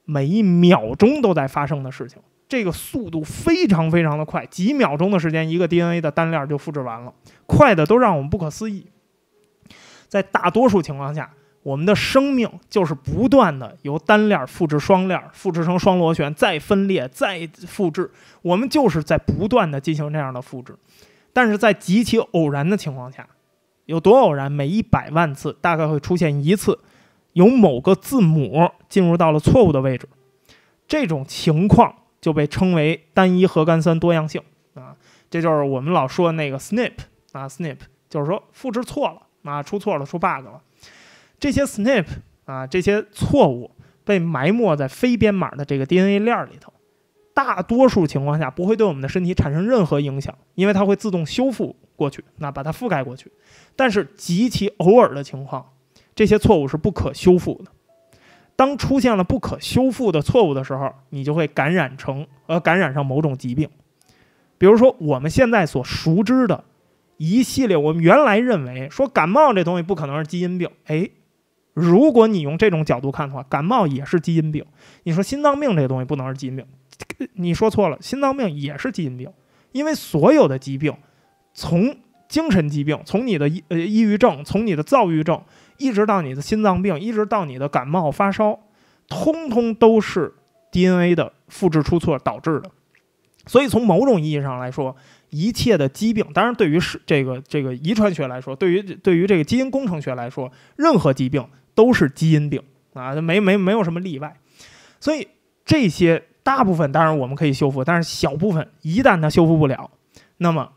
每一秒钟都在发生的事情。这个速度非常非常的快，几秒钟的时间，一个 DNA 的单链就复制完了，快的都让我们不可思议。在大多数情况下。我们的生命就是不断的由单链复制双链，复制成双螺旋，再分裂，再复制。我们就是在不断的进行这样的复制。但是在极其偶然的情况下，有多偶然？每一百万次大概会出现一次，有某个字母进入到了错误的位置。这种情况就被称为单一核苷酸多样性啊，这就是我们老说的那个 SNP 啊，SNP 就是说复制错了啊，出错了，出 bug 了。这些 SNP 啊，这些错误被埋没在非编码的这个 DNA 链里头，大多数情况下不会对我们的身体产生任何影响，因为它会自动修复过去，那把它覆盖过去。但是极其偶尔的情况，这些错误是不可修复的。当出现了不可修复的错误的时候，你就会感染成呃感染上某种疾病，比如说我们现在所熟知的一系列，我们原来认为说感冒这东西不可能是基因病，哎。如果你用这种角度看的话，感冒也是基因病。你说心脏病这个东西不能是基因病，你说错了，心脏病也是基因病。因为所有的疾病，从精神疾病，从你的呃抑郁症，从你的躁郁症，一直到你的心脏病，一直到你的感冒发烧，通通都是 DNA 的复制出错导致的。所以从某种意义上来说，一切的疾病，当然对于是这个这个遗传学来说，对于对于这个基因工程学来说，任何疾病。都是基因病啊，没没没有什么例外，所以这些大部分当然我们可以修复，但是小部分一旦它修复不了，那么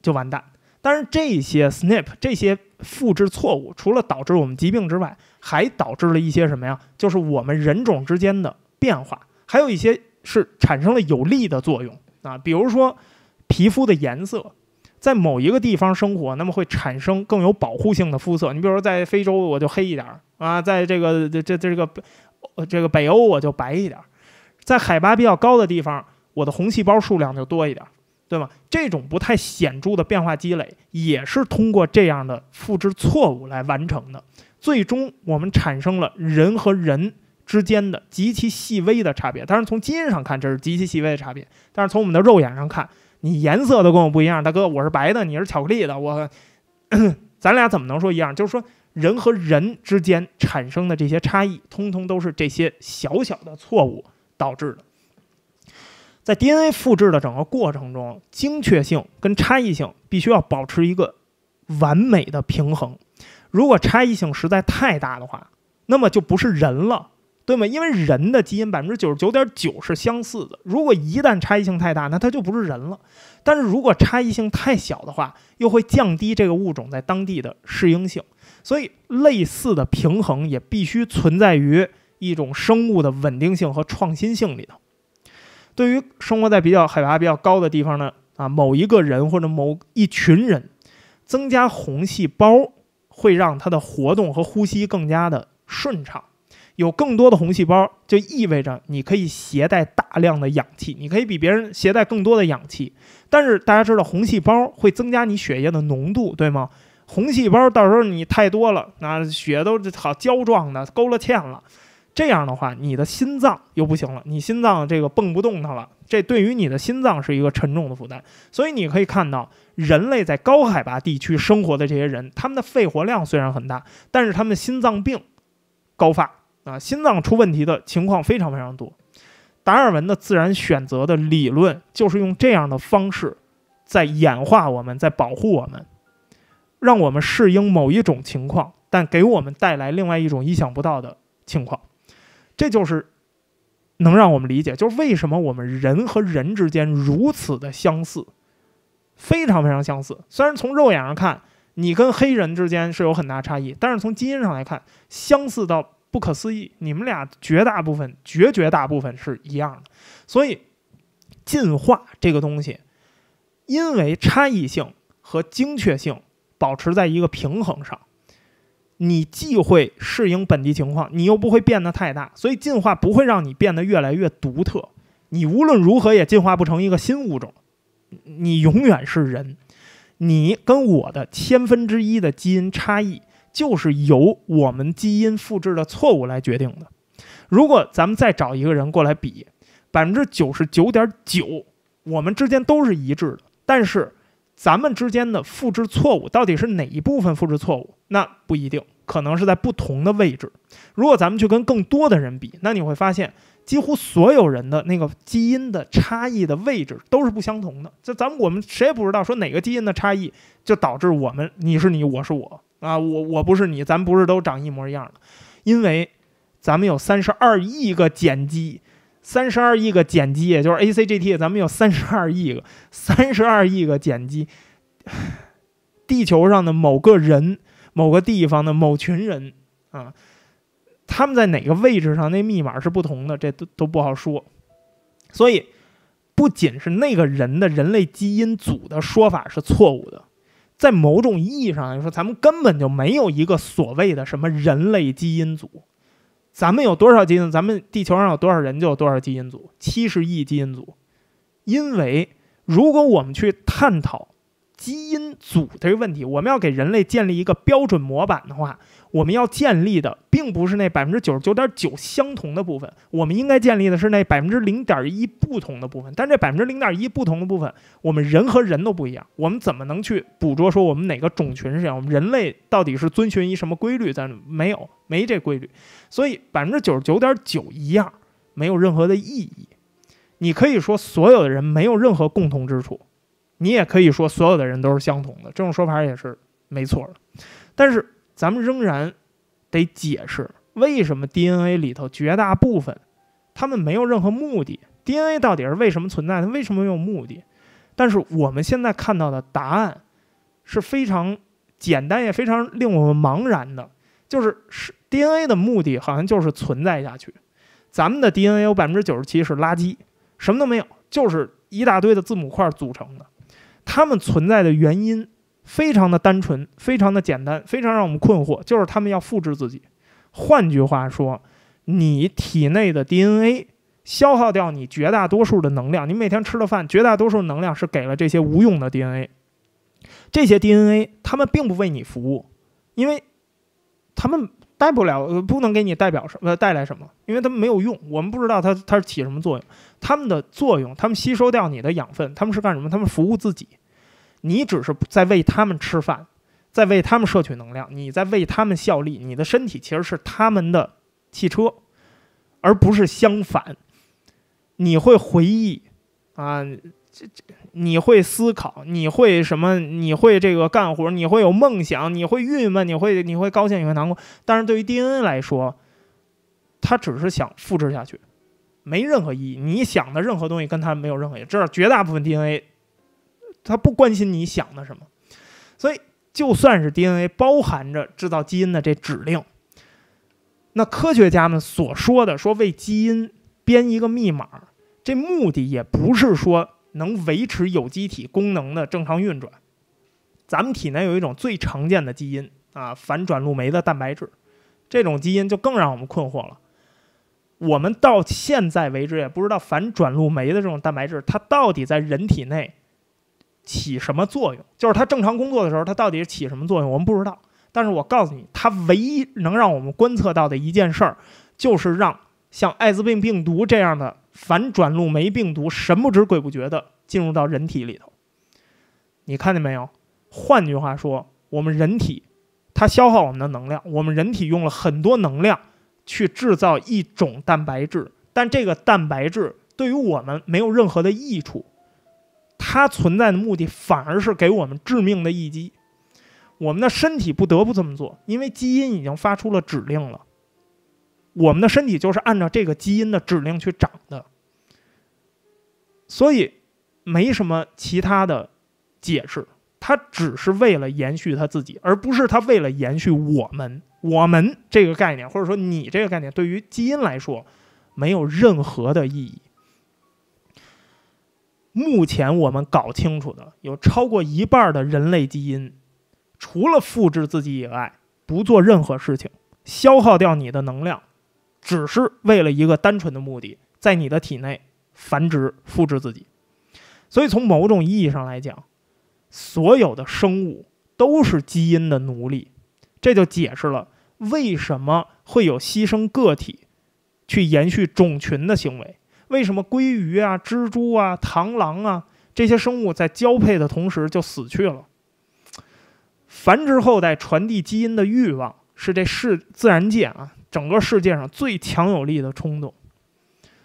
就完蛋。但是这些 SNP 这些复制错误，除了导致我们疾病之外，还导致了一些什么呀？就是我们人种之间的变化，还有一些是产生了有利的作用啊，比如说皮肤的颜色。在某一个地方生活，那么会产生更有保护性的肤色。你比如说，在非洲我就黑一点儿啊，在这个这这个北这个北欧我就白一点儿。在海拔比较高的地方，我的红细胞数量就多一点儿，对吗？这种不太显著的变化积累，也是通过这样的复制错误来完成的。最终，我们产生了人和人之间的极其细微的差别。当然，从基因上看，这是极其细微的差别，但是从我们的肉眼上看。你颜色都跟我不一样，大哥，我是白的，你是巧克力的，我，咱俩怎么能说一样？就是说，人和人之间产生的这些差异，通通都是这些小小的错误导致的。在 DNA 复制的整个过程中，精确性跟差异性必须要保持一个完美的平衡。如果差异性实在太大的话，那么就不是人了。对吗？因为人的基因百分之九十九点九是相似的，如果一旦差异性太大，那它就不是人了。但是如果差异性太小的话，又会降低这个物种在当地的适应性。所以，类似的平衡也必须存在于一种生物的稳定性和创新性里头。对于生活在比较海拔比较高的地方的啊某一个人或者某一群人，增加红细胞会让他的活动和呼吸更加的顺畅。有更多的红细胞，就意味着你可以携带大量的氧气，你可以比别人携带更多的氧气。但是大家知道，红细胞会增加你血液的浓度，对吗？红细胞到时候你太多了，那血都好胶状的，勾了芡了。这样的话，你的心脏又不行了，你心脏这个蹦不动它了，这对于你的心脏是一个沉重的负担。所以你可以看到，人类在高海拔地区生活的这些人，他们的肺活量虽然很大，但是他们心脏病高发。啊，心脏出问题的情况非常非常多。达尔文的自然选择的理论就是用这样的方式，在演化我们，在保护我们，让我们适应某一种情况，但给我们带来另外一种意想不到的情况。这就是能让我们理解，就是为什么我们人和人之间如此的相似，非常非常相似。虽然从肉眼上看，你跟黑人之间是有很大差异，但是从基因上来看，相似到。不可思议，你们俩绝大部分、绝绝大部分是一样的，所以进化这个东西，因为差异性和精确性保持在一个平衡上，你既会适应本地情况，你又不会变得太大，所以进化不会让你变得越来越独特，你无论如何也进化不成一个新物种，你永远是人，你跟我的千分之一的基因差异。就是由我们基因复制的错误来决定的。如果咱们再找一个人过来比，百分之九十九点九，我们之间都是一致的。但是，咱们之间的复制错误到底是哪一部分复制错误，那不一定，可能是在不同的位置。如果咱们去跟更多的人比，那你会发现，几乎所有人的那个基因的差异的位置都是不相同的。就咱们我们谁也不知道说哪个基因的差异就导致我们你是你我是我。啊，我我不是你，咱不是都长一模一样的，因为咱们有三十二亿个碱基，三十二亿个碱基，也就是 A、C、G、T，咱们有三十二亿个，三十二亿个碱基，地球上的某个人、某个地方的某群人啊，他们在哪个位置上，那密码是不同的，这都都不好说。所以，不仅是那个人的人类基因组的说法是错误的。在某种意义上来说，咱们根本就没有一个所谓的什么人类基因组。咱们有多少基因？咱们地球上有多少人就有多少基因组，七十亿基因组。因为如果我们去探讨基因组这个问题，我们要给人类建立一个标准模板的话。我们要建立的并不是那百分之九十九点九相同的部分，我们应该建立的是那百分之零点一不同的部分。但这百分之零点一不同的部分，我们人和人都不一样，我们怎么能去捕捉说我们哪个种群是这样？我们人类到底是遵循一什么规律？咱没有没这规律，所以百分之九十九点九一样没有任何的意义。你可以说所有的人没有任何共同之处，你也可以说所有的人都是相同的，这种说法也是没错的，但是。咱们仍然得解释为什么 DNA 里头绝大部分它们没有任何目的。DNA 到底是为什么存在？它为什么没有目的？但是我们现在看到的答案是非常简单，也非常令我们茫然的，就是是 DNA 的目的好像就是存在下去。咱们的 DNA 有百分之九十七是垃圾，什么都没有，就是一大堆的字母块组成的。它们存在的原因。非常的单纯，非常的简单，非常让我们困惑，就是他们要复制自己。换句话说，你体内的 DNA 消耗掉你绝大多数的能量，你每天吃的饭，绝大多数能量是给了这些无用的 DNA。这些 DNA 他们并不为你服务，因为他们带不了，不能给你代表什么，带来什么，因为他们没有用。我们不知道它它是起什么作用。他们的作用，他们吸收掉你的养分，他们是干什么？他们服务自己。你只是在为他们吃饭，在为他们摄取能量，你在为他们效力。你的身体其实是他们的汽车，而不是相反。你会回忆啊，这这，你会思考，你会什么？你会这个干活，你会有梦想，你会郁闷，你会你会高兴，你会难过。但是对于 DNA 来说，它只是想复制下去，没任何意义。你想的任何东西跟它没有任何意义。这绝大部分 DNA。他不关心你想的什么，所以就算是 DNA 包含着制造基因的这指令，那科学家们所说的说为基因编一个密码，这目的也不是说能维持有机体功能的正常运转。咱们体内有一种最常见的基因啊，反转录酶的蛋白质，这种基因就更让我们困惑了。我们到现在为止也不知道反转录酶的这种蛋白质它到底在人体内。起什么作用？就是它正常工作的时候，它到底起什么作用？我们不知道。但是我告诉你，它唯一能让我们观测到的一件事儿，就是让像艾滋病病毒这样的反转录酶病毒神不知鬼不觉地进入到人体里头。你看见没有？换句话说，我们人体它消耗我们的能量，我们人体用了很多能量去制造一种蛋白质，但这个蛋白质对于我们没有任何的益处。它存在的目的反而是给我们致命的一击，我们的身体不得不这么做，因为基因已经发出了指令了，我们的身体就是按照这个基因的指令去长的，所以没什么其他的解释，它只是为了延续它自己，而不是它为了延续我们，我们这个概念或者说你这个概念对于基因来说没有任何的意义。目前我们搞清楚的有超过一半的人类基因，除了复制自己以外，不做任何事情，消耗掉你的能量，只是为了一个单纯的目的，在你的体内繁殖复制自己。所以从某种意义上来讲，所有的生物都是基因的奴隶，这就解释了为什么会有牺牲个体去延续种群的行为。为什么鲑鱼啊、蜘蛛啊、螳螂啊这些生物在交配的同时就死去了？繁殖后代、传递基因的欲望是这世自然界啊整个世界上最强有力的冲动。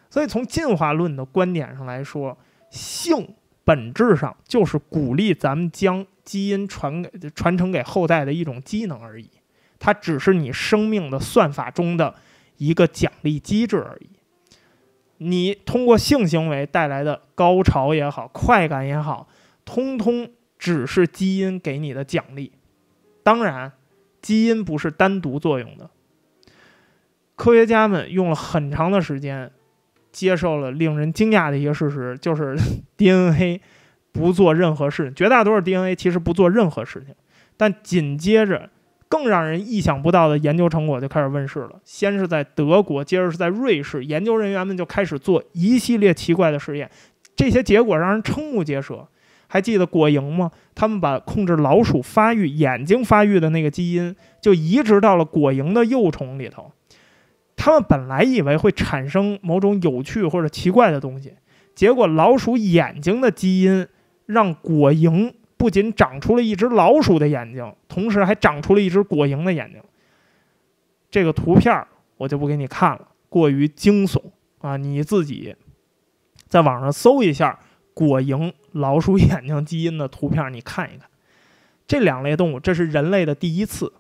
所以从进化论的观点上来说，性本质上就是鼓励咱们将基因传给传承给后代的一种机能而已，它只是你生命的算法中的一个奖励机制而已。你通过性行为带来的高潮也好，快感也好，通通只是基因给你的奖励。当然，基因不是单独作用的。科学家们用了很长的时间，接受了令人惊讶的一个事实，就是 DNA 不做任何事绝大多数 DNA 其实不做任何事情。但紧接着，更让人意想不到的研究成果就开始问世了。先是在德国，接着是在瑞士，研究人员们就开始做一系列奇怪的实验。这些结果让人瞠目结舌。还记得果蝇吗？他们把控制老鼠发育、眼睛发育的那个基因，就移植到了果蝇的幼虫里头。他们本来以为会产生某种有趣或者奇怪的东西，结果老鼠眼睛的基因让果蝇。不仅长出了一只老鼠的眼睛，同时还长出了一只果蝇的眼睛。这个图片我就不给你看了，过于惊悚啊！你自己在网上搜一下果蝇、老鼠眼睛基因的图片，你看一看。这两类动物，这是人类的第一次。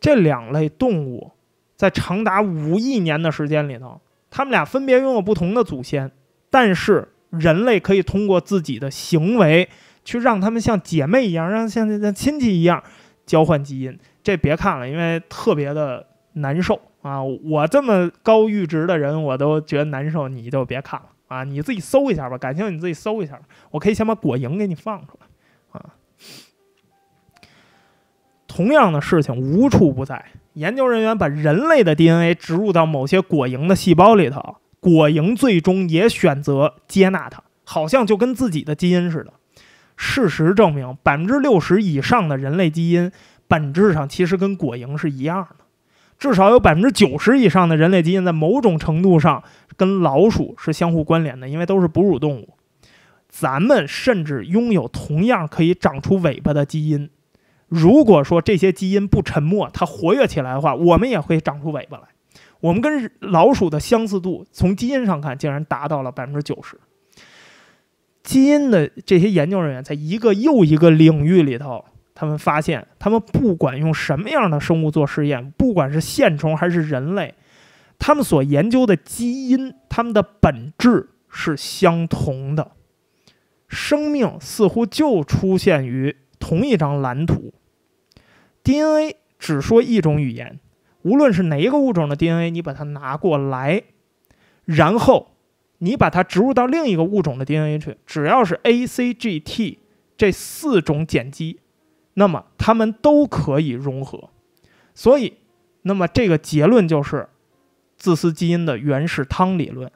这两类动物在长达五亿年的时间里头，它们俩分别拥有不同的祖先，但是人类可以通过自己的行为。去让他们像姐妹一样，让像像亲戚一样交换基因。这别看了，因为特别的难受啊！我这么高阈值的人，我都觉得难受，你就别看了啊！你自己搜一下吧，感兴趣你自己搜一下。我可以先把果蝇给你放出来啊。同样的事情无处不在。研究人员把人类的 DNA 植入到某些果蝇的细胞里头，果蝇最终也选择接纳它，好像就跟自己的基因似的。事实证明，百分之六十以上的人类基因本质上其实跟果蝇是一样的，至少有百分之九十以上的人类基因在某种程度上跟老鼠是相互关联的，因为都是哺乳动物。咱们甚至拥有同样可以长出尾巴的基因。如果说这些基因不沉默，它活跃起来的话，我们也会长出尾巴来。我们跟老鼠的相似度从基因上看竟然达到了百分之九十。基因的这些研究人员，在一个又一个领域里头，他们发现，他们不管用什么样的生物做实验，不管是线虫还是人类，他们所研究的基因，他们的本质是相同的。生命似乎就出现于同一张蓝图。DNA 只说一种语言，无论是哪一个物种的 DNA，你把它拿过来，然后。你把它植入到另一个物种的 DNA 去，只要是 A、C、G、T 这四种碱基，那么它们都可以融合。所以，那么这个结论就是自私基因的原始汤理论：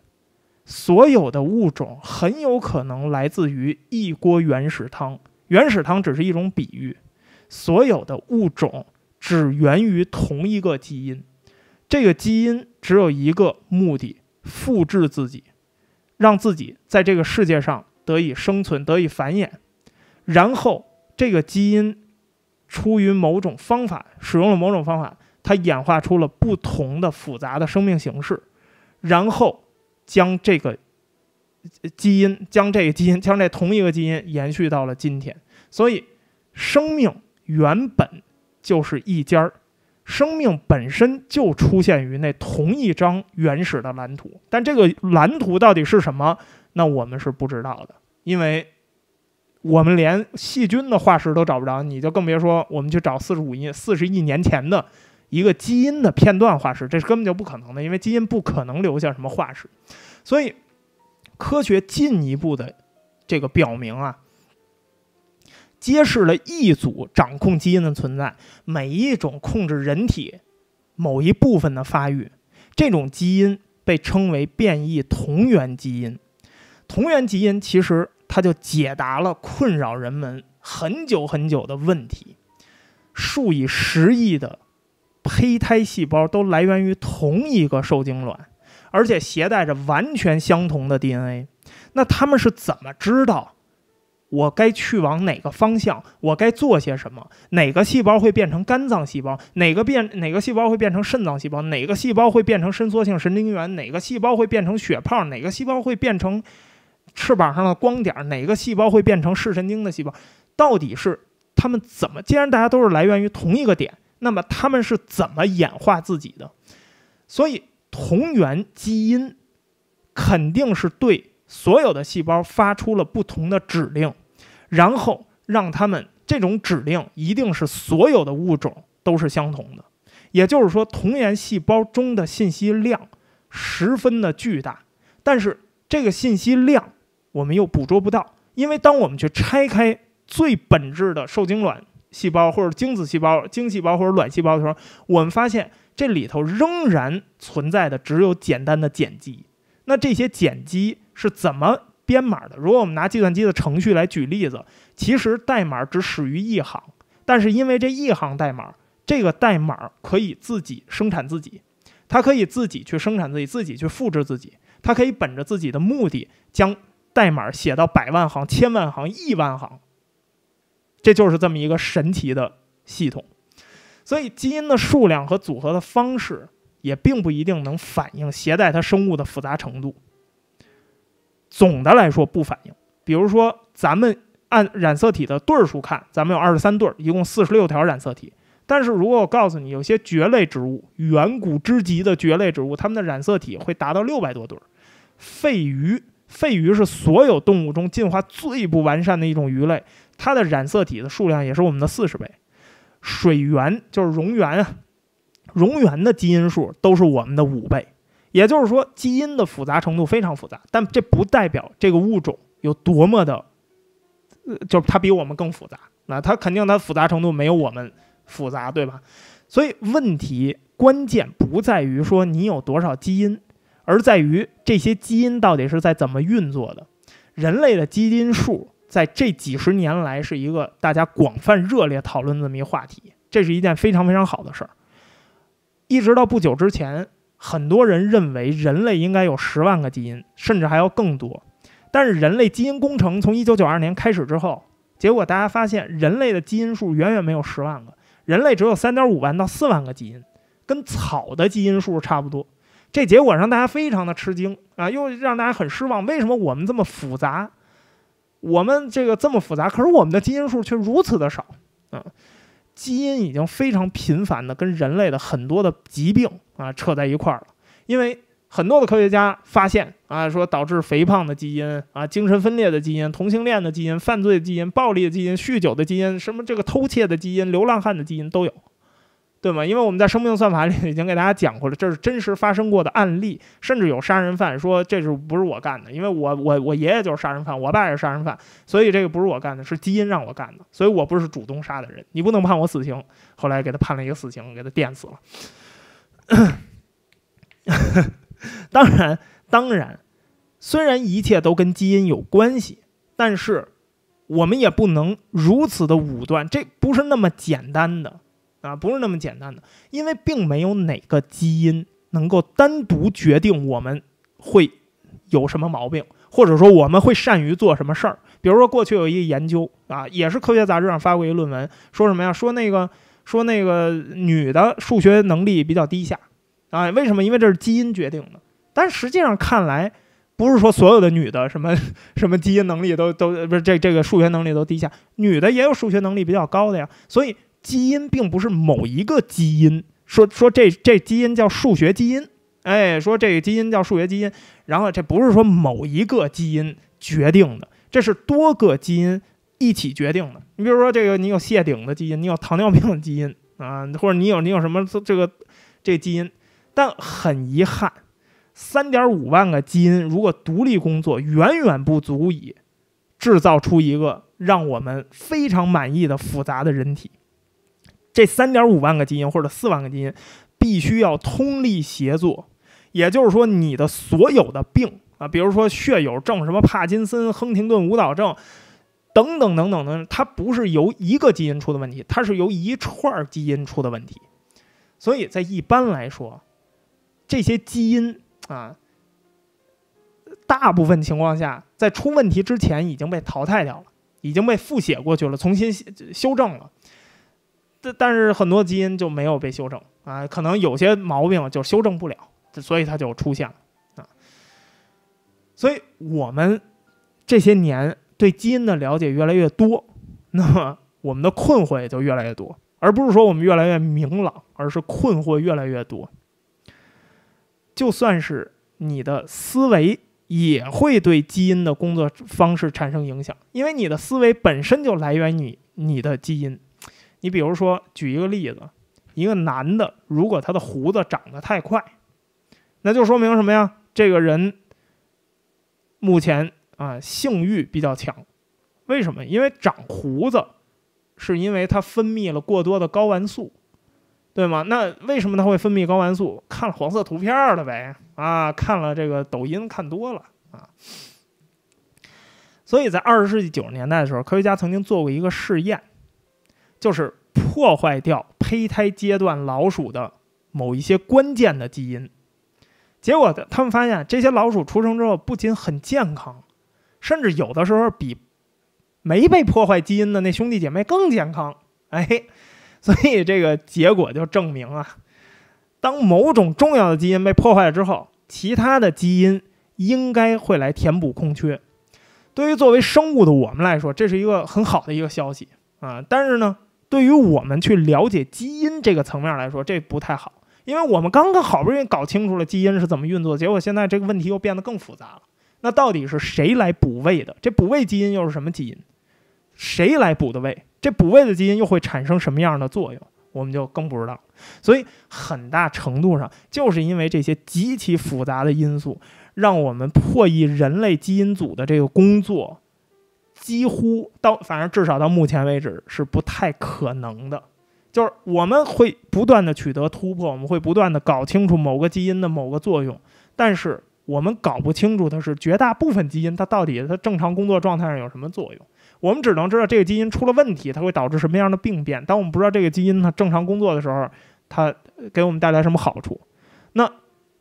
所有的物种很有可能来自于一锅原始汤。原始汤只是一种比喻，所有的物种只源于同一个基因，这个基因只有一个目的：复制自己。让自己在这个世界上得以生存、得以繁衍，然后这个基因出于某种方法，使用了某种方法，它演化出了不同的复杂的生命形式，然后将这个基因将这个基因 将这同一个基因延续到了今天。所以，生命原本就是一家儿。生命本身就出现于那同一张原始的蓝图，但这个蓝图到底是什么？那我们是不知道的，因为我们连细菌的化石都找不着，你就更别说我们去找四十五亿、四十亿年前的一个基因的片段化石，这是根本就不可能的，因为基因不可能留下什么化石。所以，科学进一步的这个表明啊。揭示了一组掌控基因的存在，每一种控制人体某一部分的发育，这种基因被称为变异同源基因。同源基因其实它就解答了困扰人们很久很久的问题：数以十亿的胚胎细胞都来源于同一个受精卵，而且携带着完全相同的 DNA，那他们是怎么知道？我该去往哪个方向？我该做些什么？哪个细胞会变成肝脏细胞？哪个变哪个细胞会变成肾脏细胞？哪个细胞会变成伸缩性神经元？哪个细胞会变成血泡？哪个细胞会变成翅膀上的光点？哪个细胞会变成视神经的细胞？到底是他们怎么？既然大家都是来源于同一个点，那么他们是怎么演化自己的？所以同源基因肯定是对。所有的细胞发出了不同的指令，然后让他们这种指令一定是所有的物种都是相同的，也就是说，同源细胞中的信息量十分的巨大，但是这个信息量我们又捕捉不到，因为当我们去拆开最本质的受精卵细胞或者精子细胞、精细胞或者卵细胞的时候，我们发现这里头仍然存在的只有简单的碱基。那这些碱基是怎么编码的？如果我们拿计算机的程序来举例子，其实代码只始于一行，但是因为这一行代码，这个代码可以自己生产自己，它可以自己去生产自己，自己去复制自己，它可以本着自己的目的将代码写到百万行、千万行、亿万行。这就是这么一个神奇的系统。所以，基因的数量和组合的方式。也并不一定能反映携带它生物的复杂程度。总的来说，不反映。比如说，咱们按染色体的对数看，咱们有二十三对，一共四十六条染色体。但是如果我告诉你，有些蕨类植物，远古之极的蕨类植物，它们的染色体会达到六百多对。肺鱼，肺鱼是所有动物中进化最不完善的一种鱼类，它的染色体的数量也是我们的四十倍。水源就是蝾螈啊。蝾螈的基因数都是我们的五倍，也就是说，基因的复杂程度非常复杂。但这不代表这个物种有多么的，呃，就是它比我们更复杂。那它肯定它复杂程度没有我们复杂，对吧？所以问题关键不在于说你有多少基因，而在于这些基因到底是在怎么运作的。人类的基因数在这几十年来是一个大家广泛热烈讨论这么一话题，这是一件非常非常好的事儿。一直到不久之前，很多人认为人类应该有十万个基因，甚至还要更多。但是人类基因工程从一九九二年开始之后，结果大家发现人类的基因数远远没有十万个，人类只有三点五万到四万个基因，跟草的基因数差不多。这结果让大家非常的吃惊啊，又让大家很失望。为什么我们这么复杂，我们这个这么复杂，可是我们的基因数却如此的少啊？基因已经非常频繁的跟人类的很多的疾病啊扯在一块儿了，因为很多的科学家发现啊，说导致肥胖的基因啊，精神分裂的基因，同性恋的基因，犯罪的基因，暴力的基因，酗酒的基因，什么这个偷窃的基因，流浪汉的基因都有。对吗？因为我们在《生命算法》里已经给大家讲过了，这是真实发生过的案例，甚至有杀人犯说这是不是我干的？因为我我我爷爷就是杀人犯，我爸也是杀人犯，所以这个不是我干的，是基因让我干的，所以我不是主动杀的人，你不能判我死刑。后来给他判了一个死刑，给他电死了。当然，当然，虽然一切都跟基因有关系，但是我们也不能如此的武断，这不是那么简单的。啊，不是那么简单的，因为并没有哪个基因能够单独决定我们会有什么毛病，或者说我们会善于做什么事儿。比如说，过去有一个研究啊，也是科学杂志上发过一论文，说什么呀？说那个说那个女的数学能力比较低下啊？为什么？因为这是基因决定的。但实际上看来，不是说所有的女的什么什么基因能力都都不是这这个数学能力都低下，女的也有数学能力比较高的呀。所以。基因并不是某一个基因说说这这基因叫数学基因，哎，说这个基因叫数学基因，然后这不是说某一个基因决定的，这是多个基因一起决定的。你比如说这个，你有谢顶的基因，你有糖尿病的基因啊，或者你有你有什么这个这基因，但很遗憾，三点五万个基因如果独立工作，远远不足以制造出一个让我们非常满意的复杂的人体。这三点五万个基因或者四万个基因，必须要通力协作。也就是说，你的所有的病啊，比如说血友症、什么帕金森、亨廷顿舞蹈症等等等等的，它不是由一个基因出的问题，它是由一串基因出的问题。所以在一般来说，这些基因啊，大部分情况下在出问题之前已经被淘汰掉了，已经被复写过去了，重新修正了。但但是很多基因就没有被修正啊，可能有些毛病就修正不了，所以它就出现了啊。所以，我们这些年对基因的了解越来越多，那么我们的困惑也就越来越多，而不是说我们越来越明朗，而是困惑越来越多。就算是你的思维也会对基因的工作方式产生影响，因为你的思维本身就来源于你你的基因。你比如说，举一个例子，一个男的，如果他的胡子长得太快，那就说明什么呀？这个人目前啊性欲比较强，为什么？因为长胡子是因为他分泌了过多的睾丸素，对吗？那为什么他会分泌睾丸素？看黄色图片了呗，啊，看了这个抖音看多了啊。所以在二十世纪九十年代的时候，科学家曾经做过一个试验。就是破坏掉胚胎阶段老鼠的某一些关键的基因，结果他们发现这些老鼠出生之后不仅很健康，甚至有的时候比没被破坏基因的那兄弟姐妹更健康。哎，所以这个结果就证明啊，当某种重要的基因被破坏了之后，其他的基因应该会来填补空缺。对于作为生物的我们来说，这是一个很好的一个消息啊，但是呢。对于我们去了解基因这个层面来说，这不太好，因为我们刚刚好不容易搞清楚了基因是怎么运作，结果现在这个问题又变得更复杂了。那到底是谁来补位的？这补位基因又是什么基因？谁来补的位？这补位的基因又会产生什么样的作用？我们就更不知道。所以很大程度上，就是因为这些极其复杂的因素，让我们破译人类基因组的这个工作。几乎到，反正至少到目前为止是不太可能的，就是我们会不断的取得突破，我们会不断的搞清楚某个基因的某个作用，但是我们搞不清楚它是绝大部分基因它到底它正常工作状态上有什么作用，我们只能知道这个基因出了问题它会导致什么样的病变，但我们不知道这个基因它正常工作的时候它给我们带来什么好处。那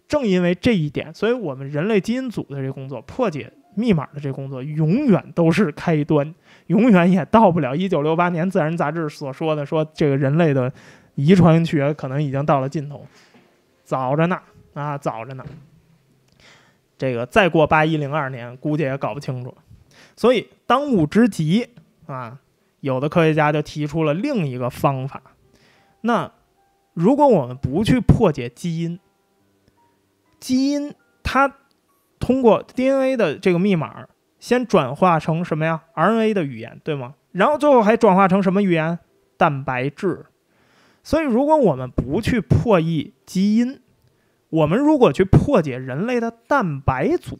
正因为这一点，所以我们人类基因组的这工作破解。密码的这工作永远都是开端，永远也到不了一九六八年《自然》杂志所说的说这个人类的遗传学可能已经到了尽头，早着呢啊早着呢，这个再过八一零二年估计也搞不清楚，所以当务之急啊，有的科学家就提出了另一个方法，那如果我们不去破解基因，基因它。通过 DNA 的这个密码，先转化成什么呀？RNA 的语言，对吗？然后最后还转化成什么语言？蛋白质。所以，如果我们不去破译基因，我们如果去破解人类的蛋白组，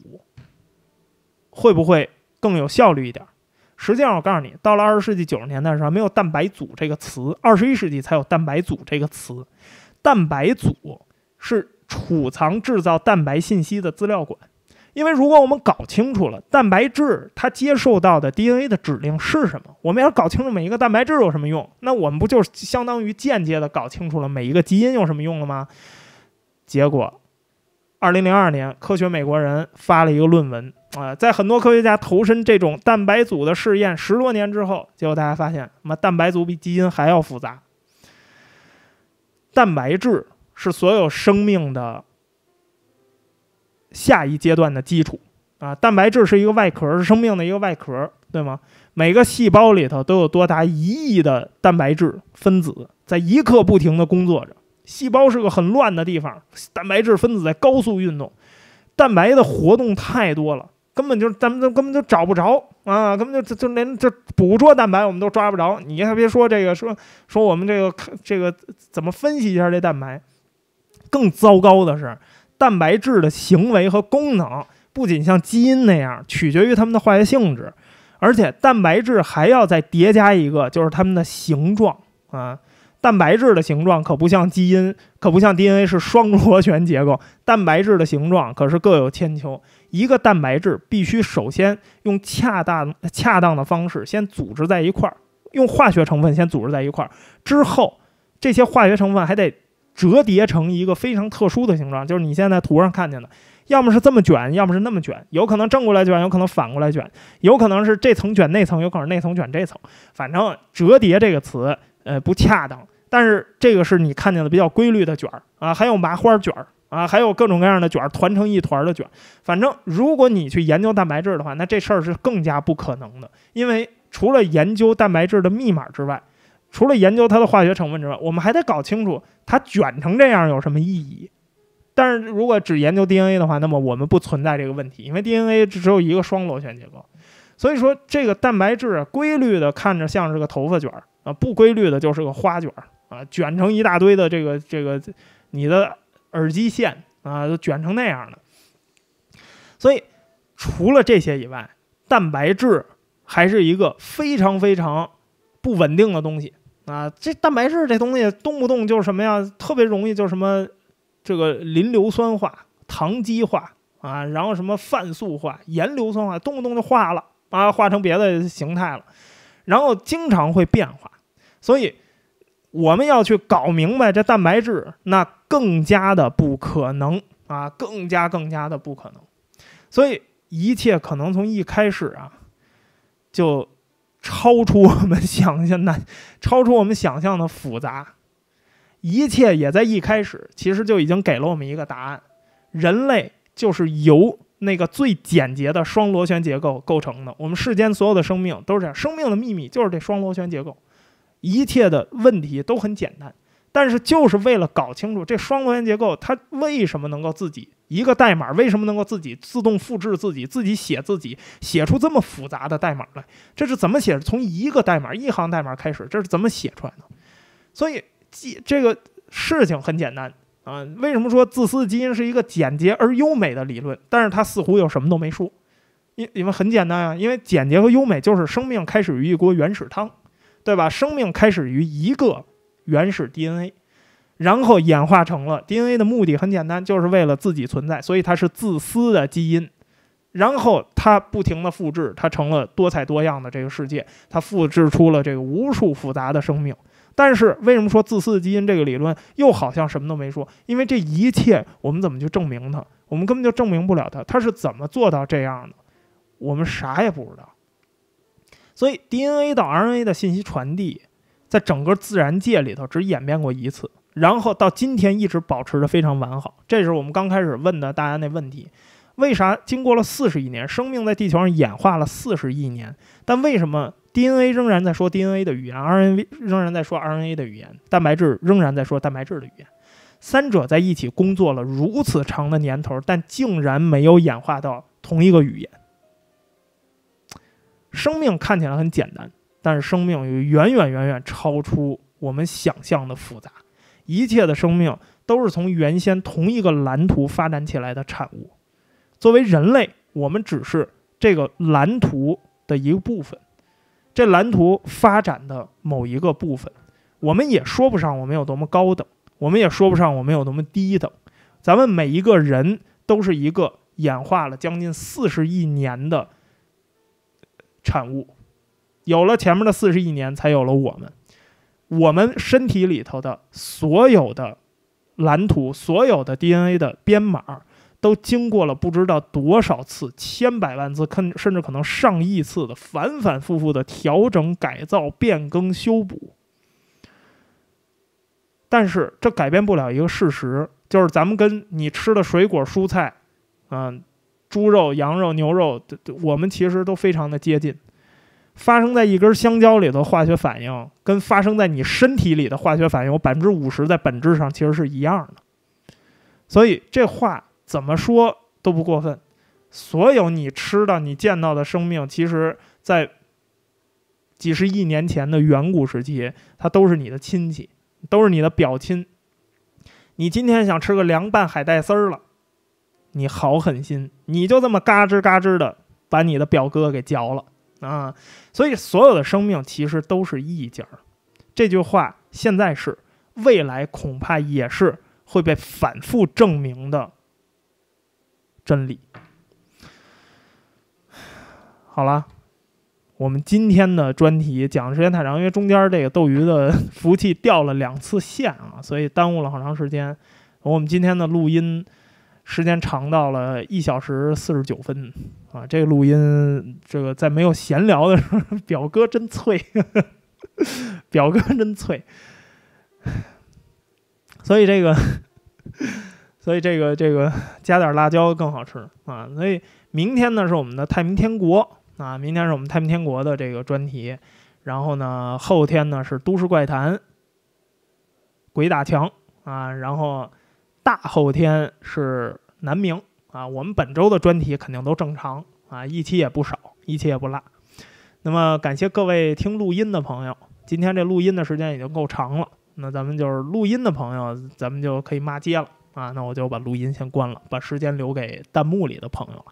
会不会更有效率一点？实际上，我告诉你，到了二十世纪九十年代的时候，没有“蛋白组”这个词，二十一世纪才有“蛋白组”这个词。蛋白组是储藏制造蛋白信息的资料馆。因为如果我们搞清楚了蛋白质它接受到的 DNA 的指令是什么，我们要搞清楚每一个蛋白质有什么用，那我们不就是相当于间接的搞清楚了每一个基因有什么用了吗？结果，二零零二年《科学美国人》发了一个论文啊，在很多科学家投身这种蛋白组的试验十多年之后，结果大家发现，妈，蛋白组比基因还要复杂。蛋白质是所有生命的。下一阶段的基础啊，蛋白质是一个外壳，是生命的一个外壳，对吗？每个细胞里头都有多达一亿的蛋白质分子，在一刻不停的工作着。细胞是个很乱的地方，蛋白质分子在高速运动，蛋白的活动太多了，根本就咱们都根本都找不着啊，根本就就就连这捕捉蛋白我们都抓不着。你还别说这个，说说我们这个这个怎么分析一下这蛋白？更糟糕的是。蛋白质的行为和功能不仅像基因那样取决于它们的化学性质，而且蛋白质还要再叠加一个，就是它们的形状啊。蛋白质的形状可不像基因，可不像 DNA 是双螺旋结构。蛋白质的形状可是各有千秋。一个蛋白质必须首先用恰当、恰当的方式先组织在一块儿，用化学成分先组织在一块儿，之后这些化学成分还得。折叠成一个非常特殊的形状，就是你现在图上看见的，要么是这么卷，要么是那么卷，有可能正过来卷，有可能反过来卷，有可能是这层卷那层，有可能那层卷这层，反正折叠这个词呃不恰当。但是这个是你看见的比较规律的卷儿啊，还有麻花卷儿啊，还有各种各样的卷儿，团成一团的卷。反正如果你去研究蛋白质的话，那这事儿是更加不可能的，因为除了研究蛋白质的密码之外，除了研究它的化学成分之外，我们还得搞清楚它卷成这样有什么意义。但是如果只研究 DNA 的话，那么我们不存在这个问题，因为 DNA 只有一个双螺旋结构。所以说，这个蛋白质规律的看着像是个头发卷儿啊，不规律的就是个花卷儿啊，卷成一大堆的这个这个，你的耳机线啊都卷成那样的。所以，除了这些以外，蛋白质还是一个非常非常不稳定的东西。啊，这蛋白质这东西动不动就是什么呀？特别容易就什么，这个磷硫酸化、糖基化啊，然后什么泛素化、盐硫酸化，动不动就化了啊，化成别的形态了，然后经常会变化，所以我们要去搞明白这蛋白质，那更加的不可能啊，更加更加的不可能，所以一切可能从一开始啊就。超出我们想象的，超出我们想象的复杂，一切也在一开始其实就已经给了我们一个答案：人类就是由那个最简洁的双螺旋结构构成的。我们世间所有的生命都是这样，生命的秘密就是这双螺旋结构。一切的问题都很简单，但是就是为了搞清楚这双螺旋结构它为什么能够自己。一个代码为什么能够自己自动复制自己、自己写自己写出这么复杂的代码来？这是怎么写？从一个代码、一行代码开始，这是怎么写出来的？所以，这这个事情很简单啊。为什么说自私的基因是一个简洁而优美的理论？但是它似乎又什么都没说，因因为很简单啊。因为简洁和优美就是生命开始于一锅原始汤，对吧？生命开始于一个原始 DNA。然后演化成了 DNA 的目的很简单，就是为了自己存在，所以它是自私的基因。然后它不停的复制，它成了多彩多样的这个世界。它复制出了这个无数复杂的生命。但是为什么说自私的基因这个理论又好像什么都没说？因为这一切我们怎么去证明它？我们根本就证明不了它。它是怎么做到这样的？我们啥也不知道。所以 DNA 到 RNA 的信息传递，在整个自然界里头只演变过一次。然后到今天一直保持着非常完好。这是我们刚开始问的大家那问题：为啥经过了四十亿年，生命在地球上演化了四十亿年，但为什么 DNA 仍然在说 DNA 的语言，RNA 仍然在说 RNA 的语言，蛋白质仍然在说蛋白质的语言？三者在一起工作了如此长的年头，但竟然没有演化到同一个语言。生命看起来很简单，但是生命远远远远超出我们想象的复杂。一切的生命都是从原先同一个蓝图发展起来的产物。作为人类，我们只是这个蓝图的一个部分，这蓝图发展的某一个部分。我们也说不上我们有多么高等，我们也说不上我们有多么低等。咱们每一个人都是一个演化了将近四十亿年的产物，有了前面的四十亿年，才有了我们。我们身体里头的所有的蓝图、所有的 DNA 的编码，都经过了不知道多少次、千百万次、甚至可能上亿次的反反复复的调整、改造、变更、修补。但是，这改变不了一个事实，就是咱们跟你吃的水果、蔬菜，嗯，猪肉、羊肉、牛肉，我们其实都非常的接近。发生在一根香蕉里的化学反应，跟发生在你身体里的化学反应，有百分之五十在本质上其实是一样的。所以这话怎么说都不过分。所有你吃的、你见到的生命，其实在几十亿年前的远古时期，它都是你的亲戚，都是你的表亲。你今天想吃个凉拌海带丝儿了，你好狠心，你就这么嘎吱嘎吱的把你的表哥给嚼了啊！所以，所有的生命其实都是一家儿。这句话现在是，未来恐怕也是会被反复证明的真理。好了，我们今天的专题讲的时间太长，因为中间这个斗鱼的服务器掉了两次线啊，所以耽误了好长时间。我们今天的录音时间长到了一小时四十九分。啊，这个录音，这个在没有闲聊的时候，表哥真脆，表哥真脆，所以这个，所以这个这个加点辣椒更好吃啊！所以明天呢是我们的太平天国啊，明天是我们太平天国的这个专题，然后呢后天呢是都市怪谈，鬼打墙啊，然后大后天是南明。啊，我们本周的专题肯定都正常啊，一期也不少，一期也不落。那么感谢各位听录音的朋友，今天这录音的时间已经够长了，那咱们就是录音的朋友，咱们就可以骂街了啊。那我就把录音先关了，把时间留给弹幕里的朋友了。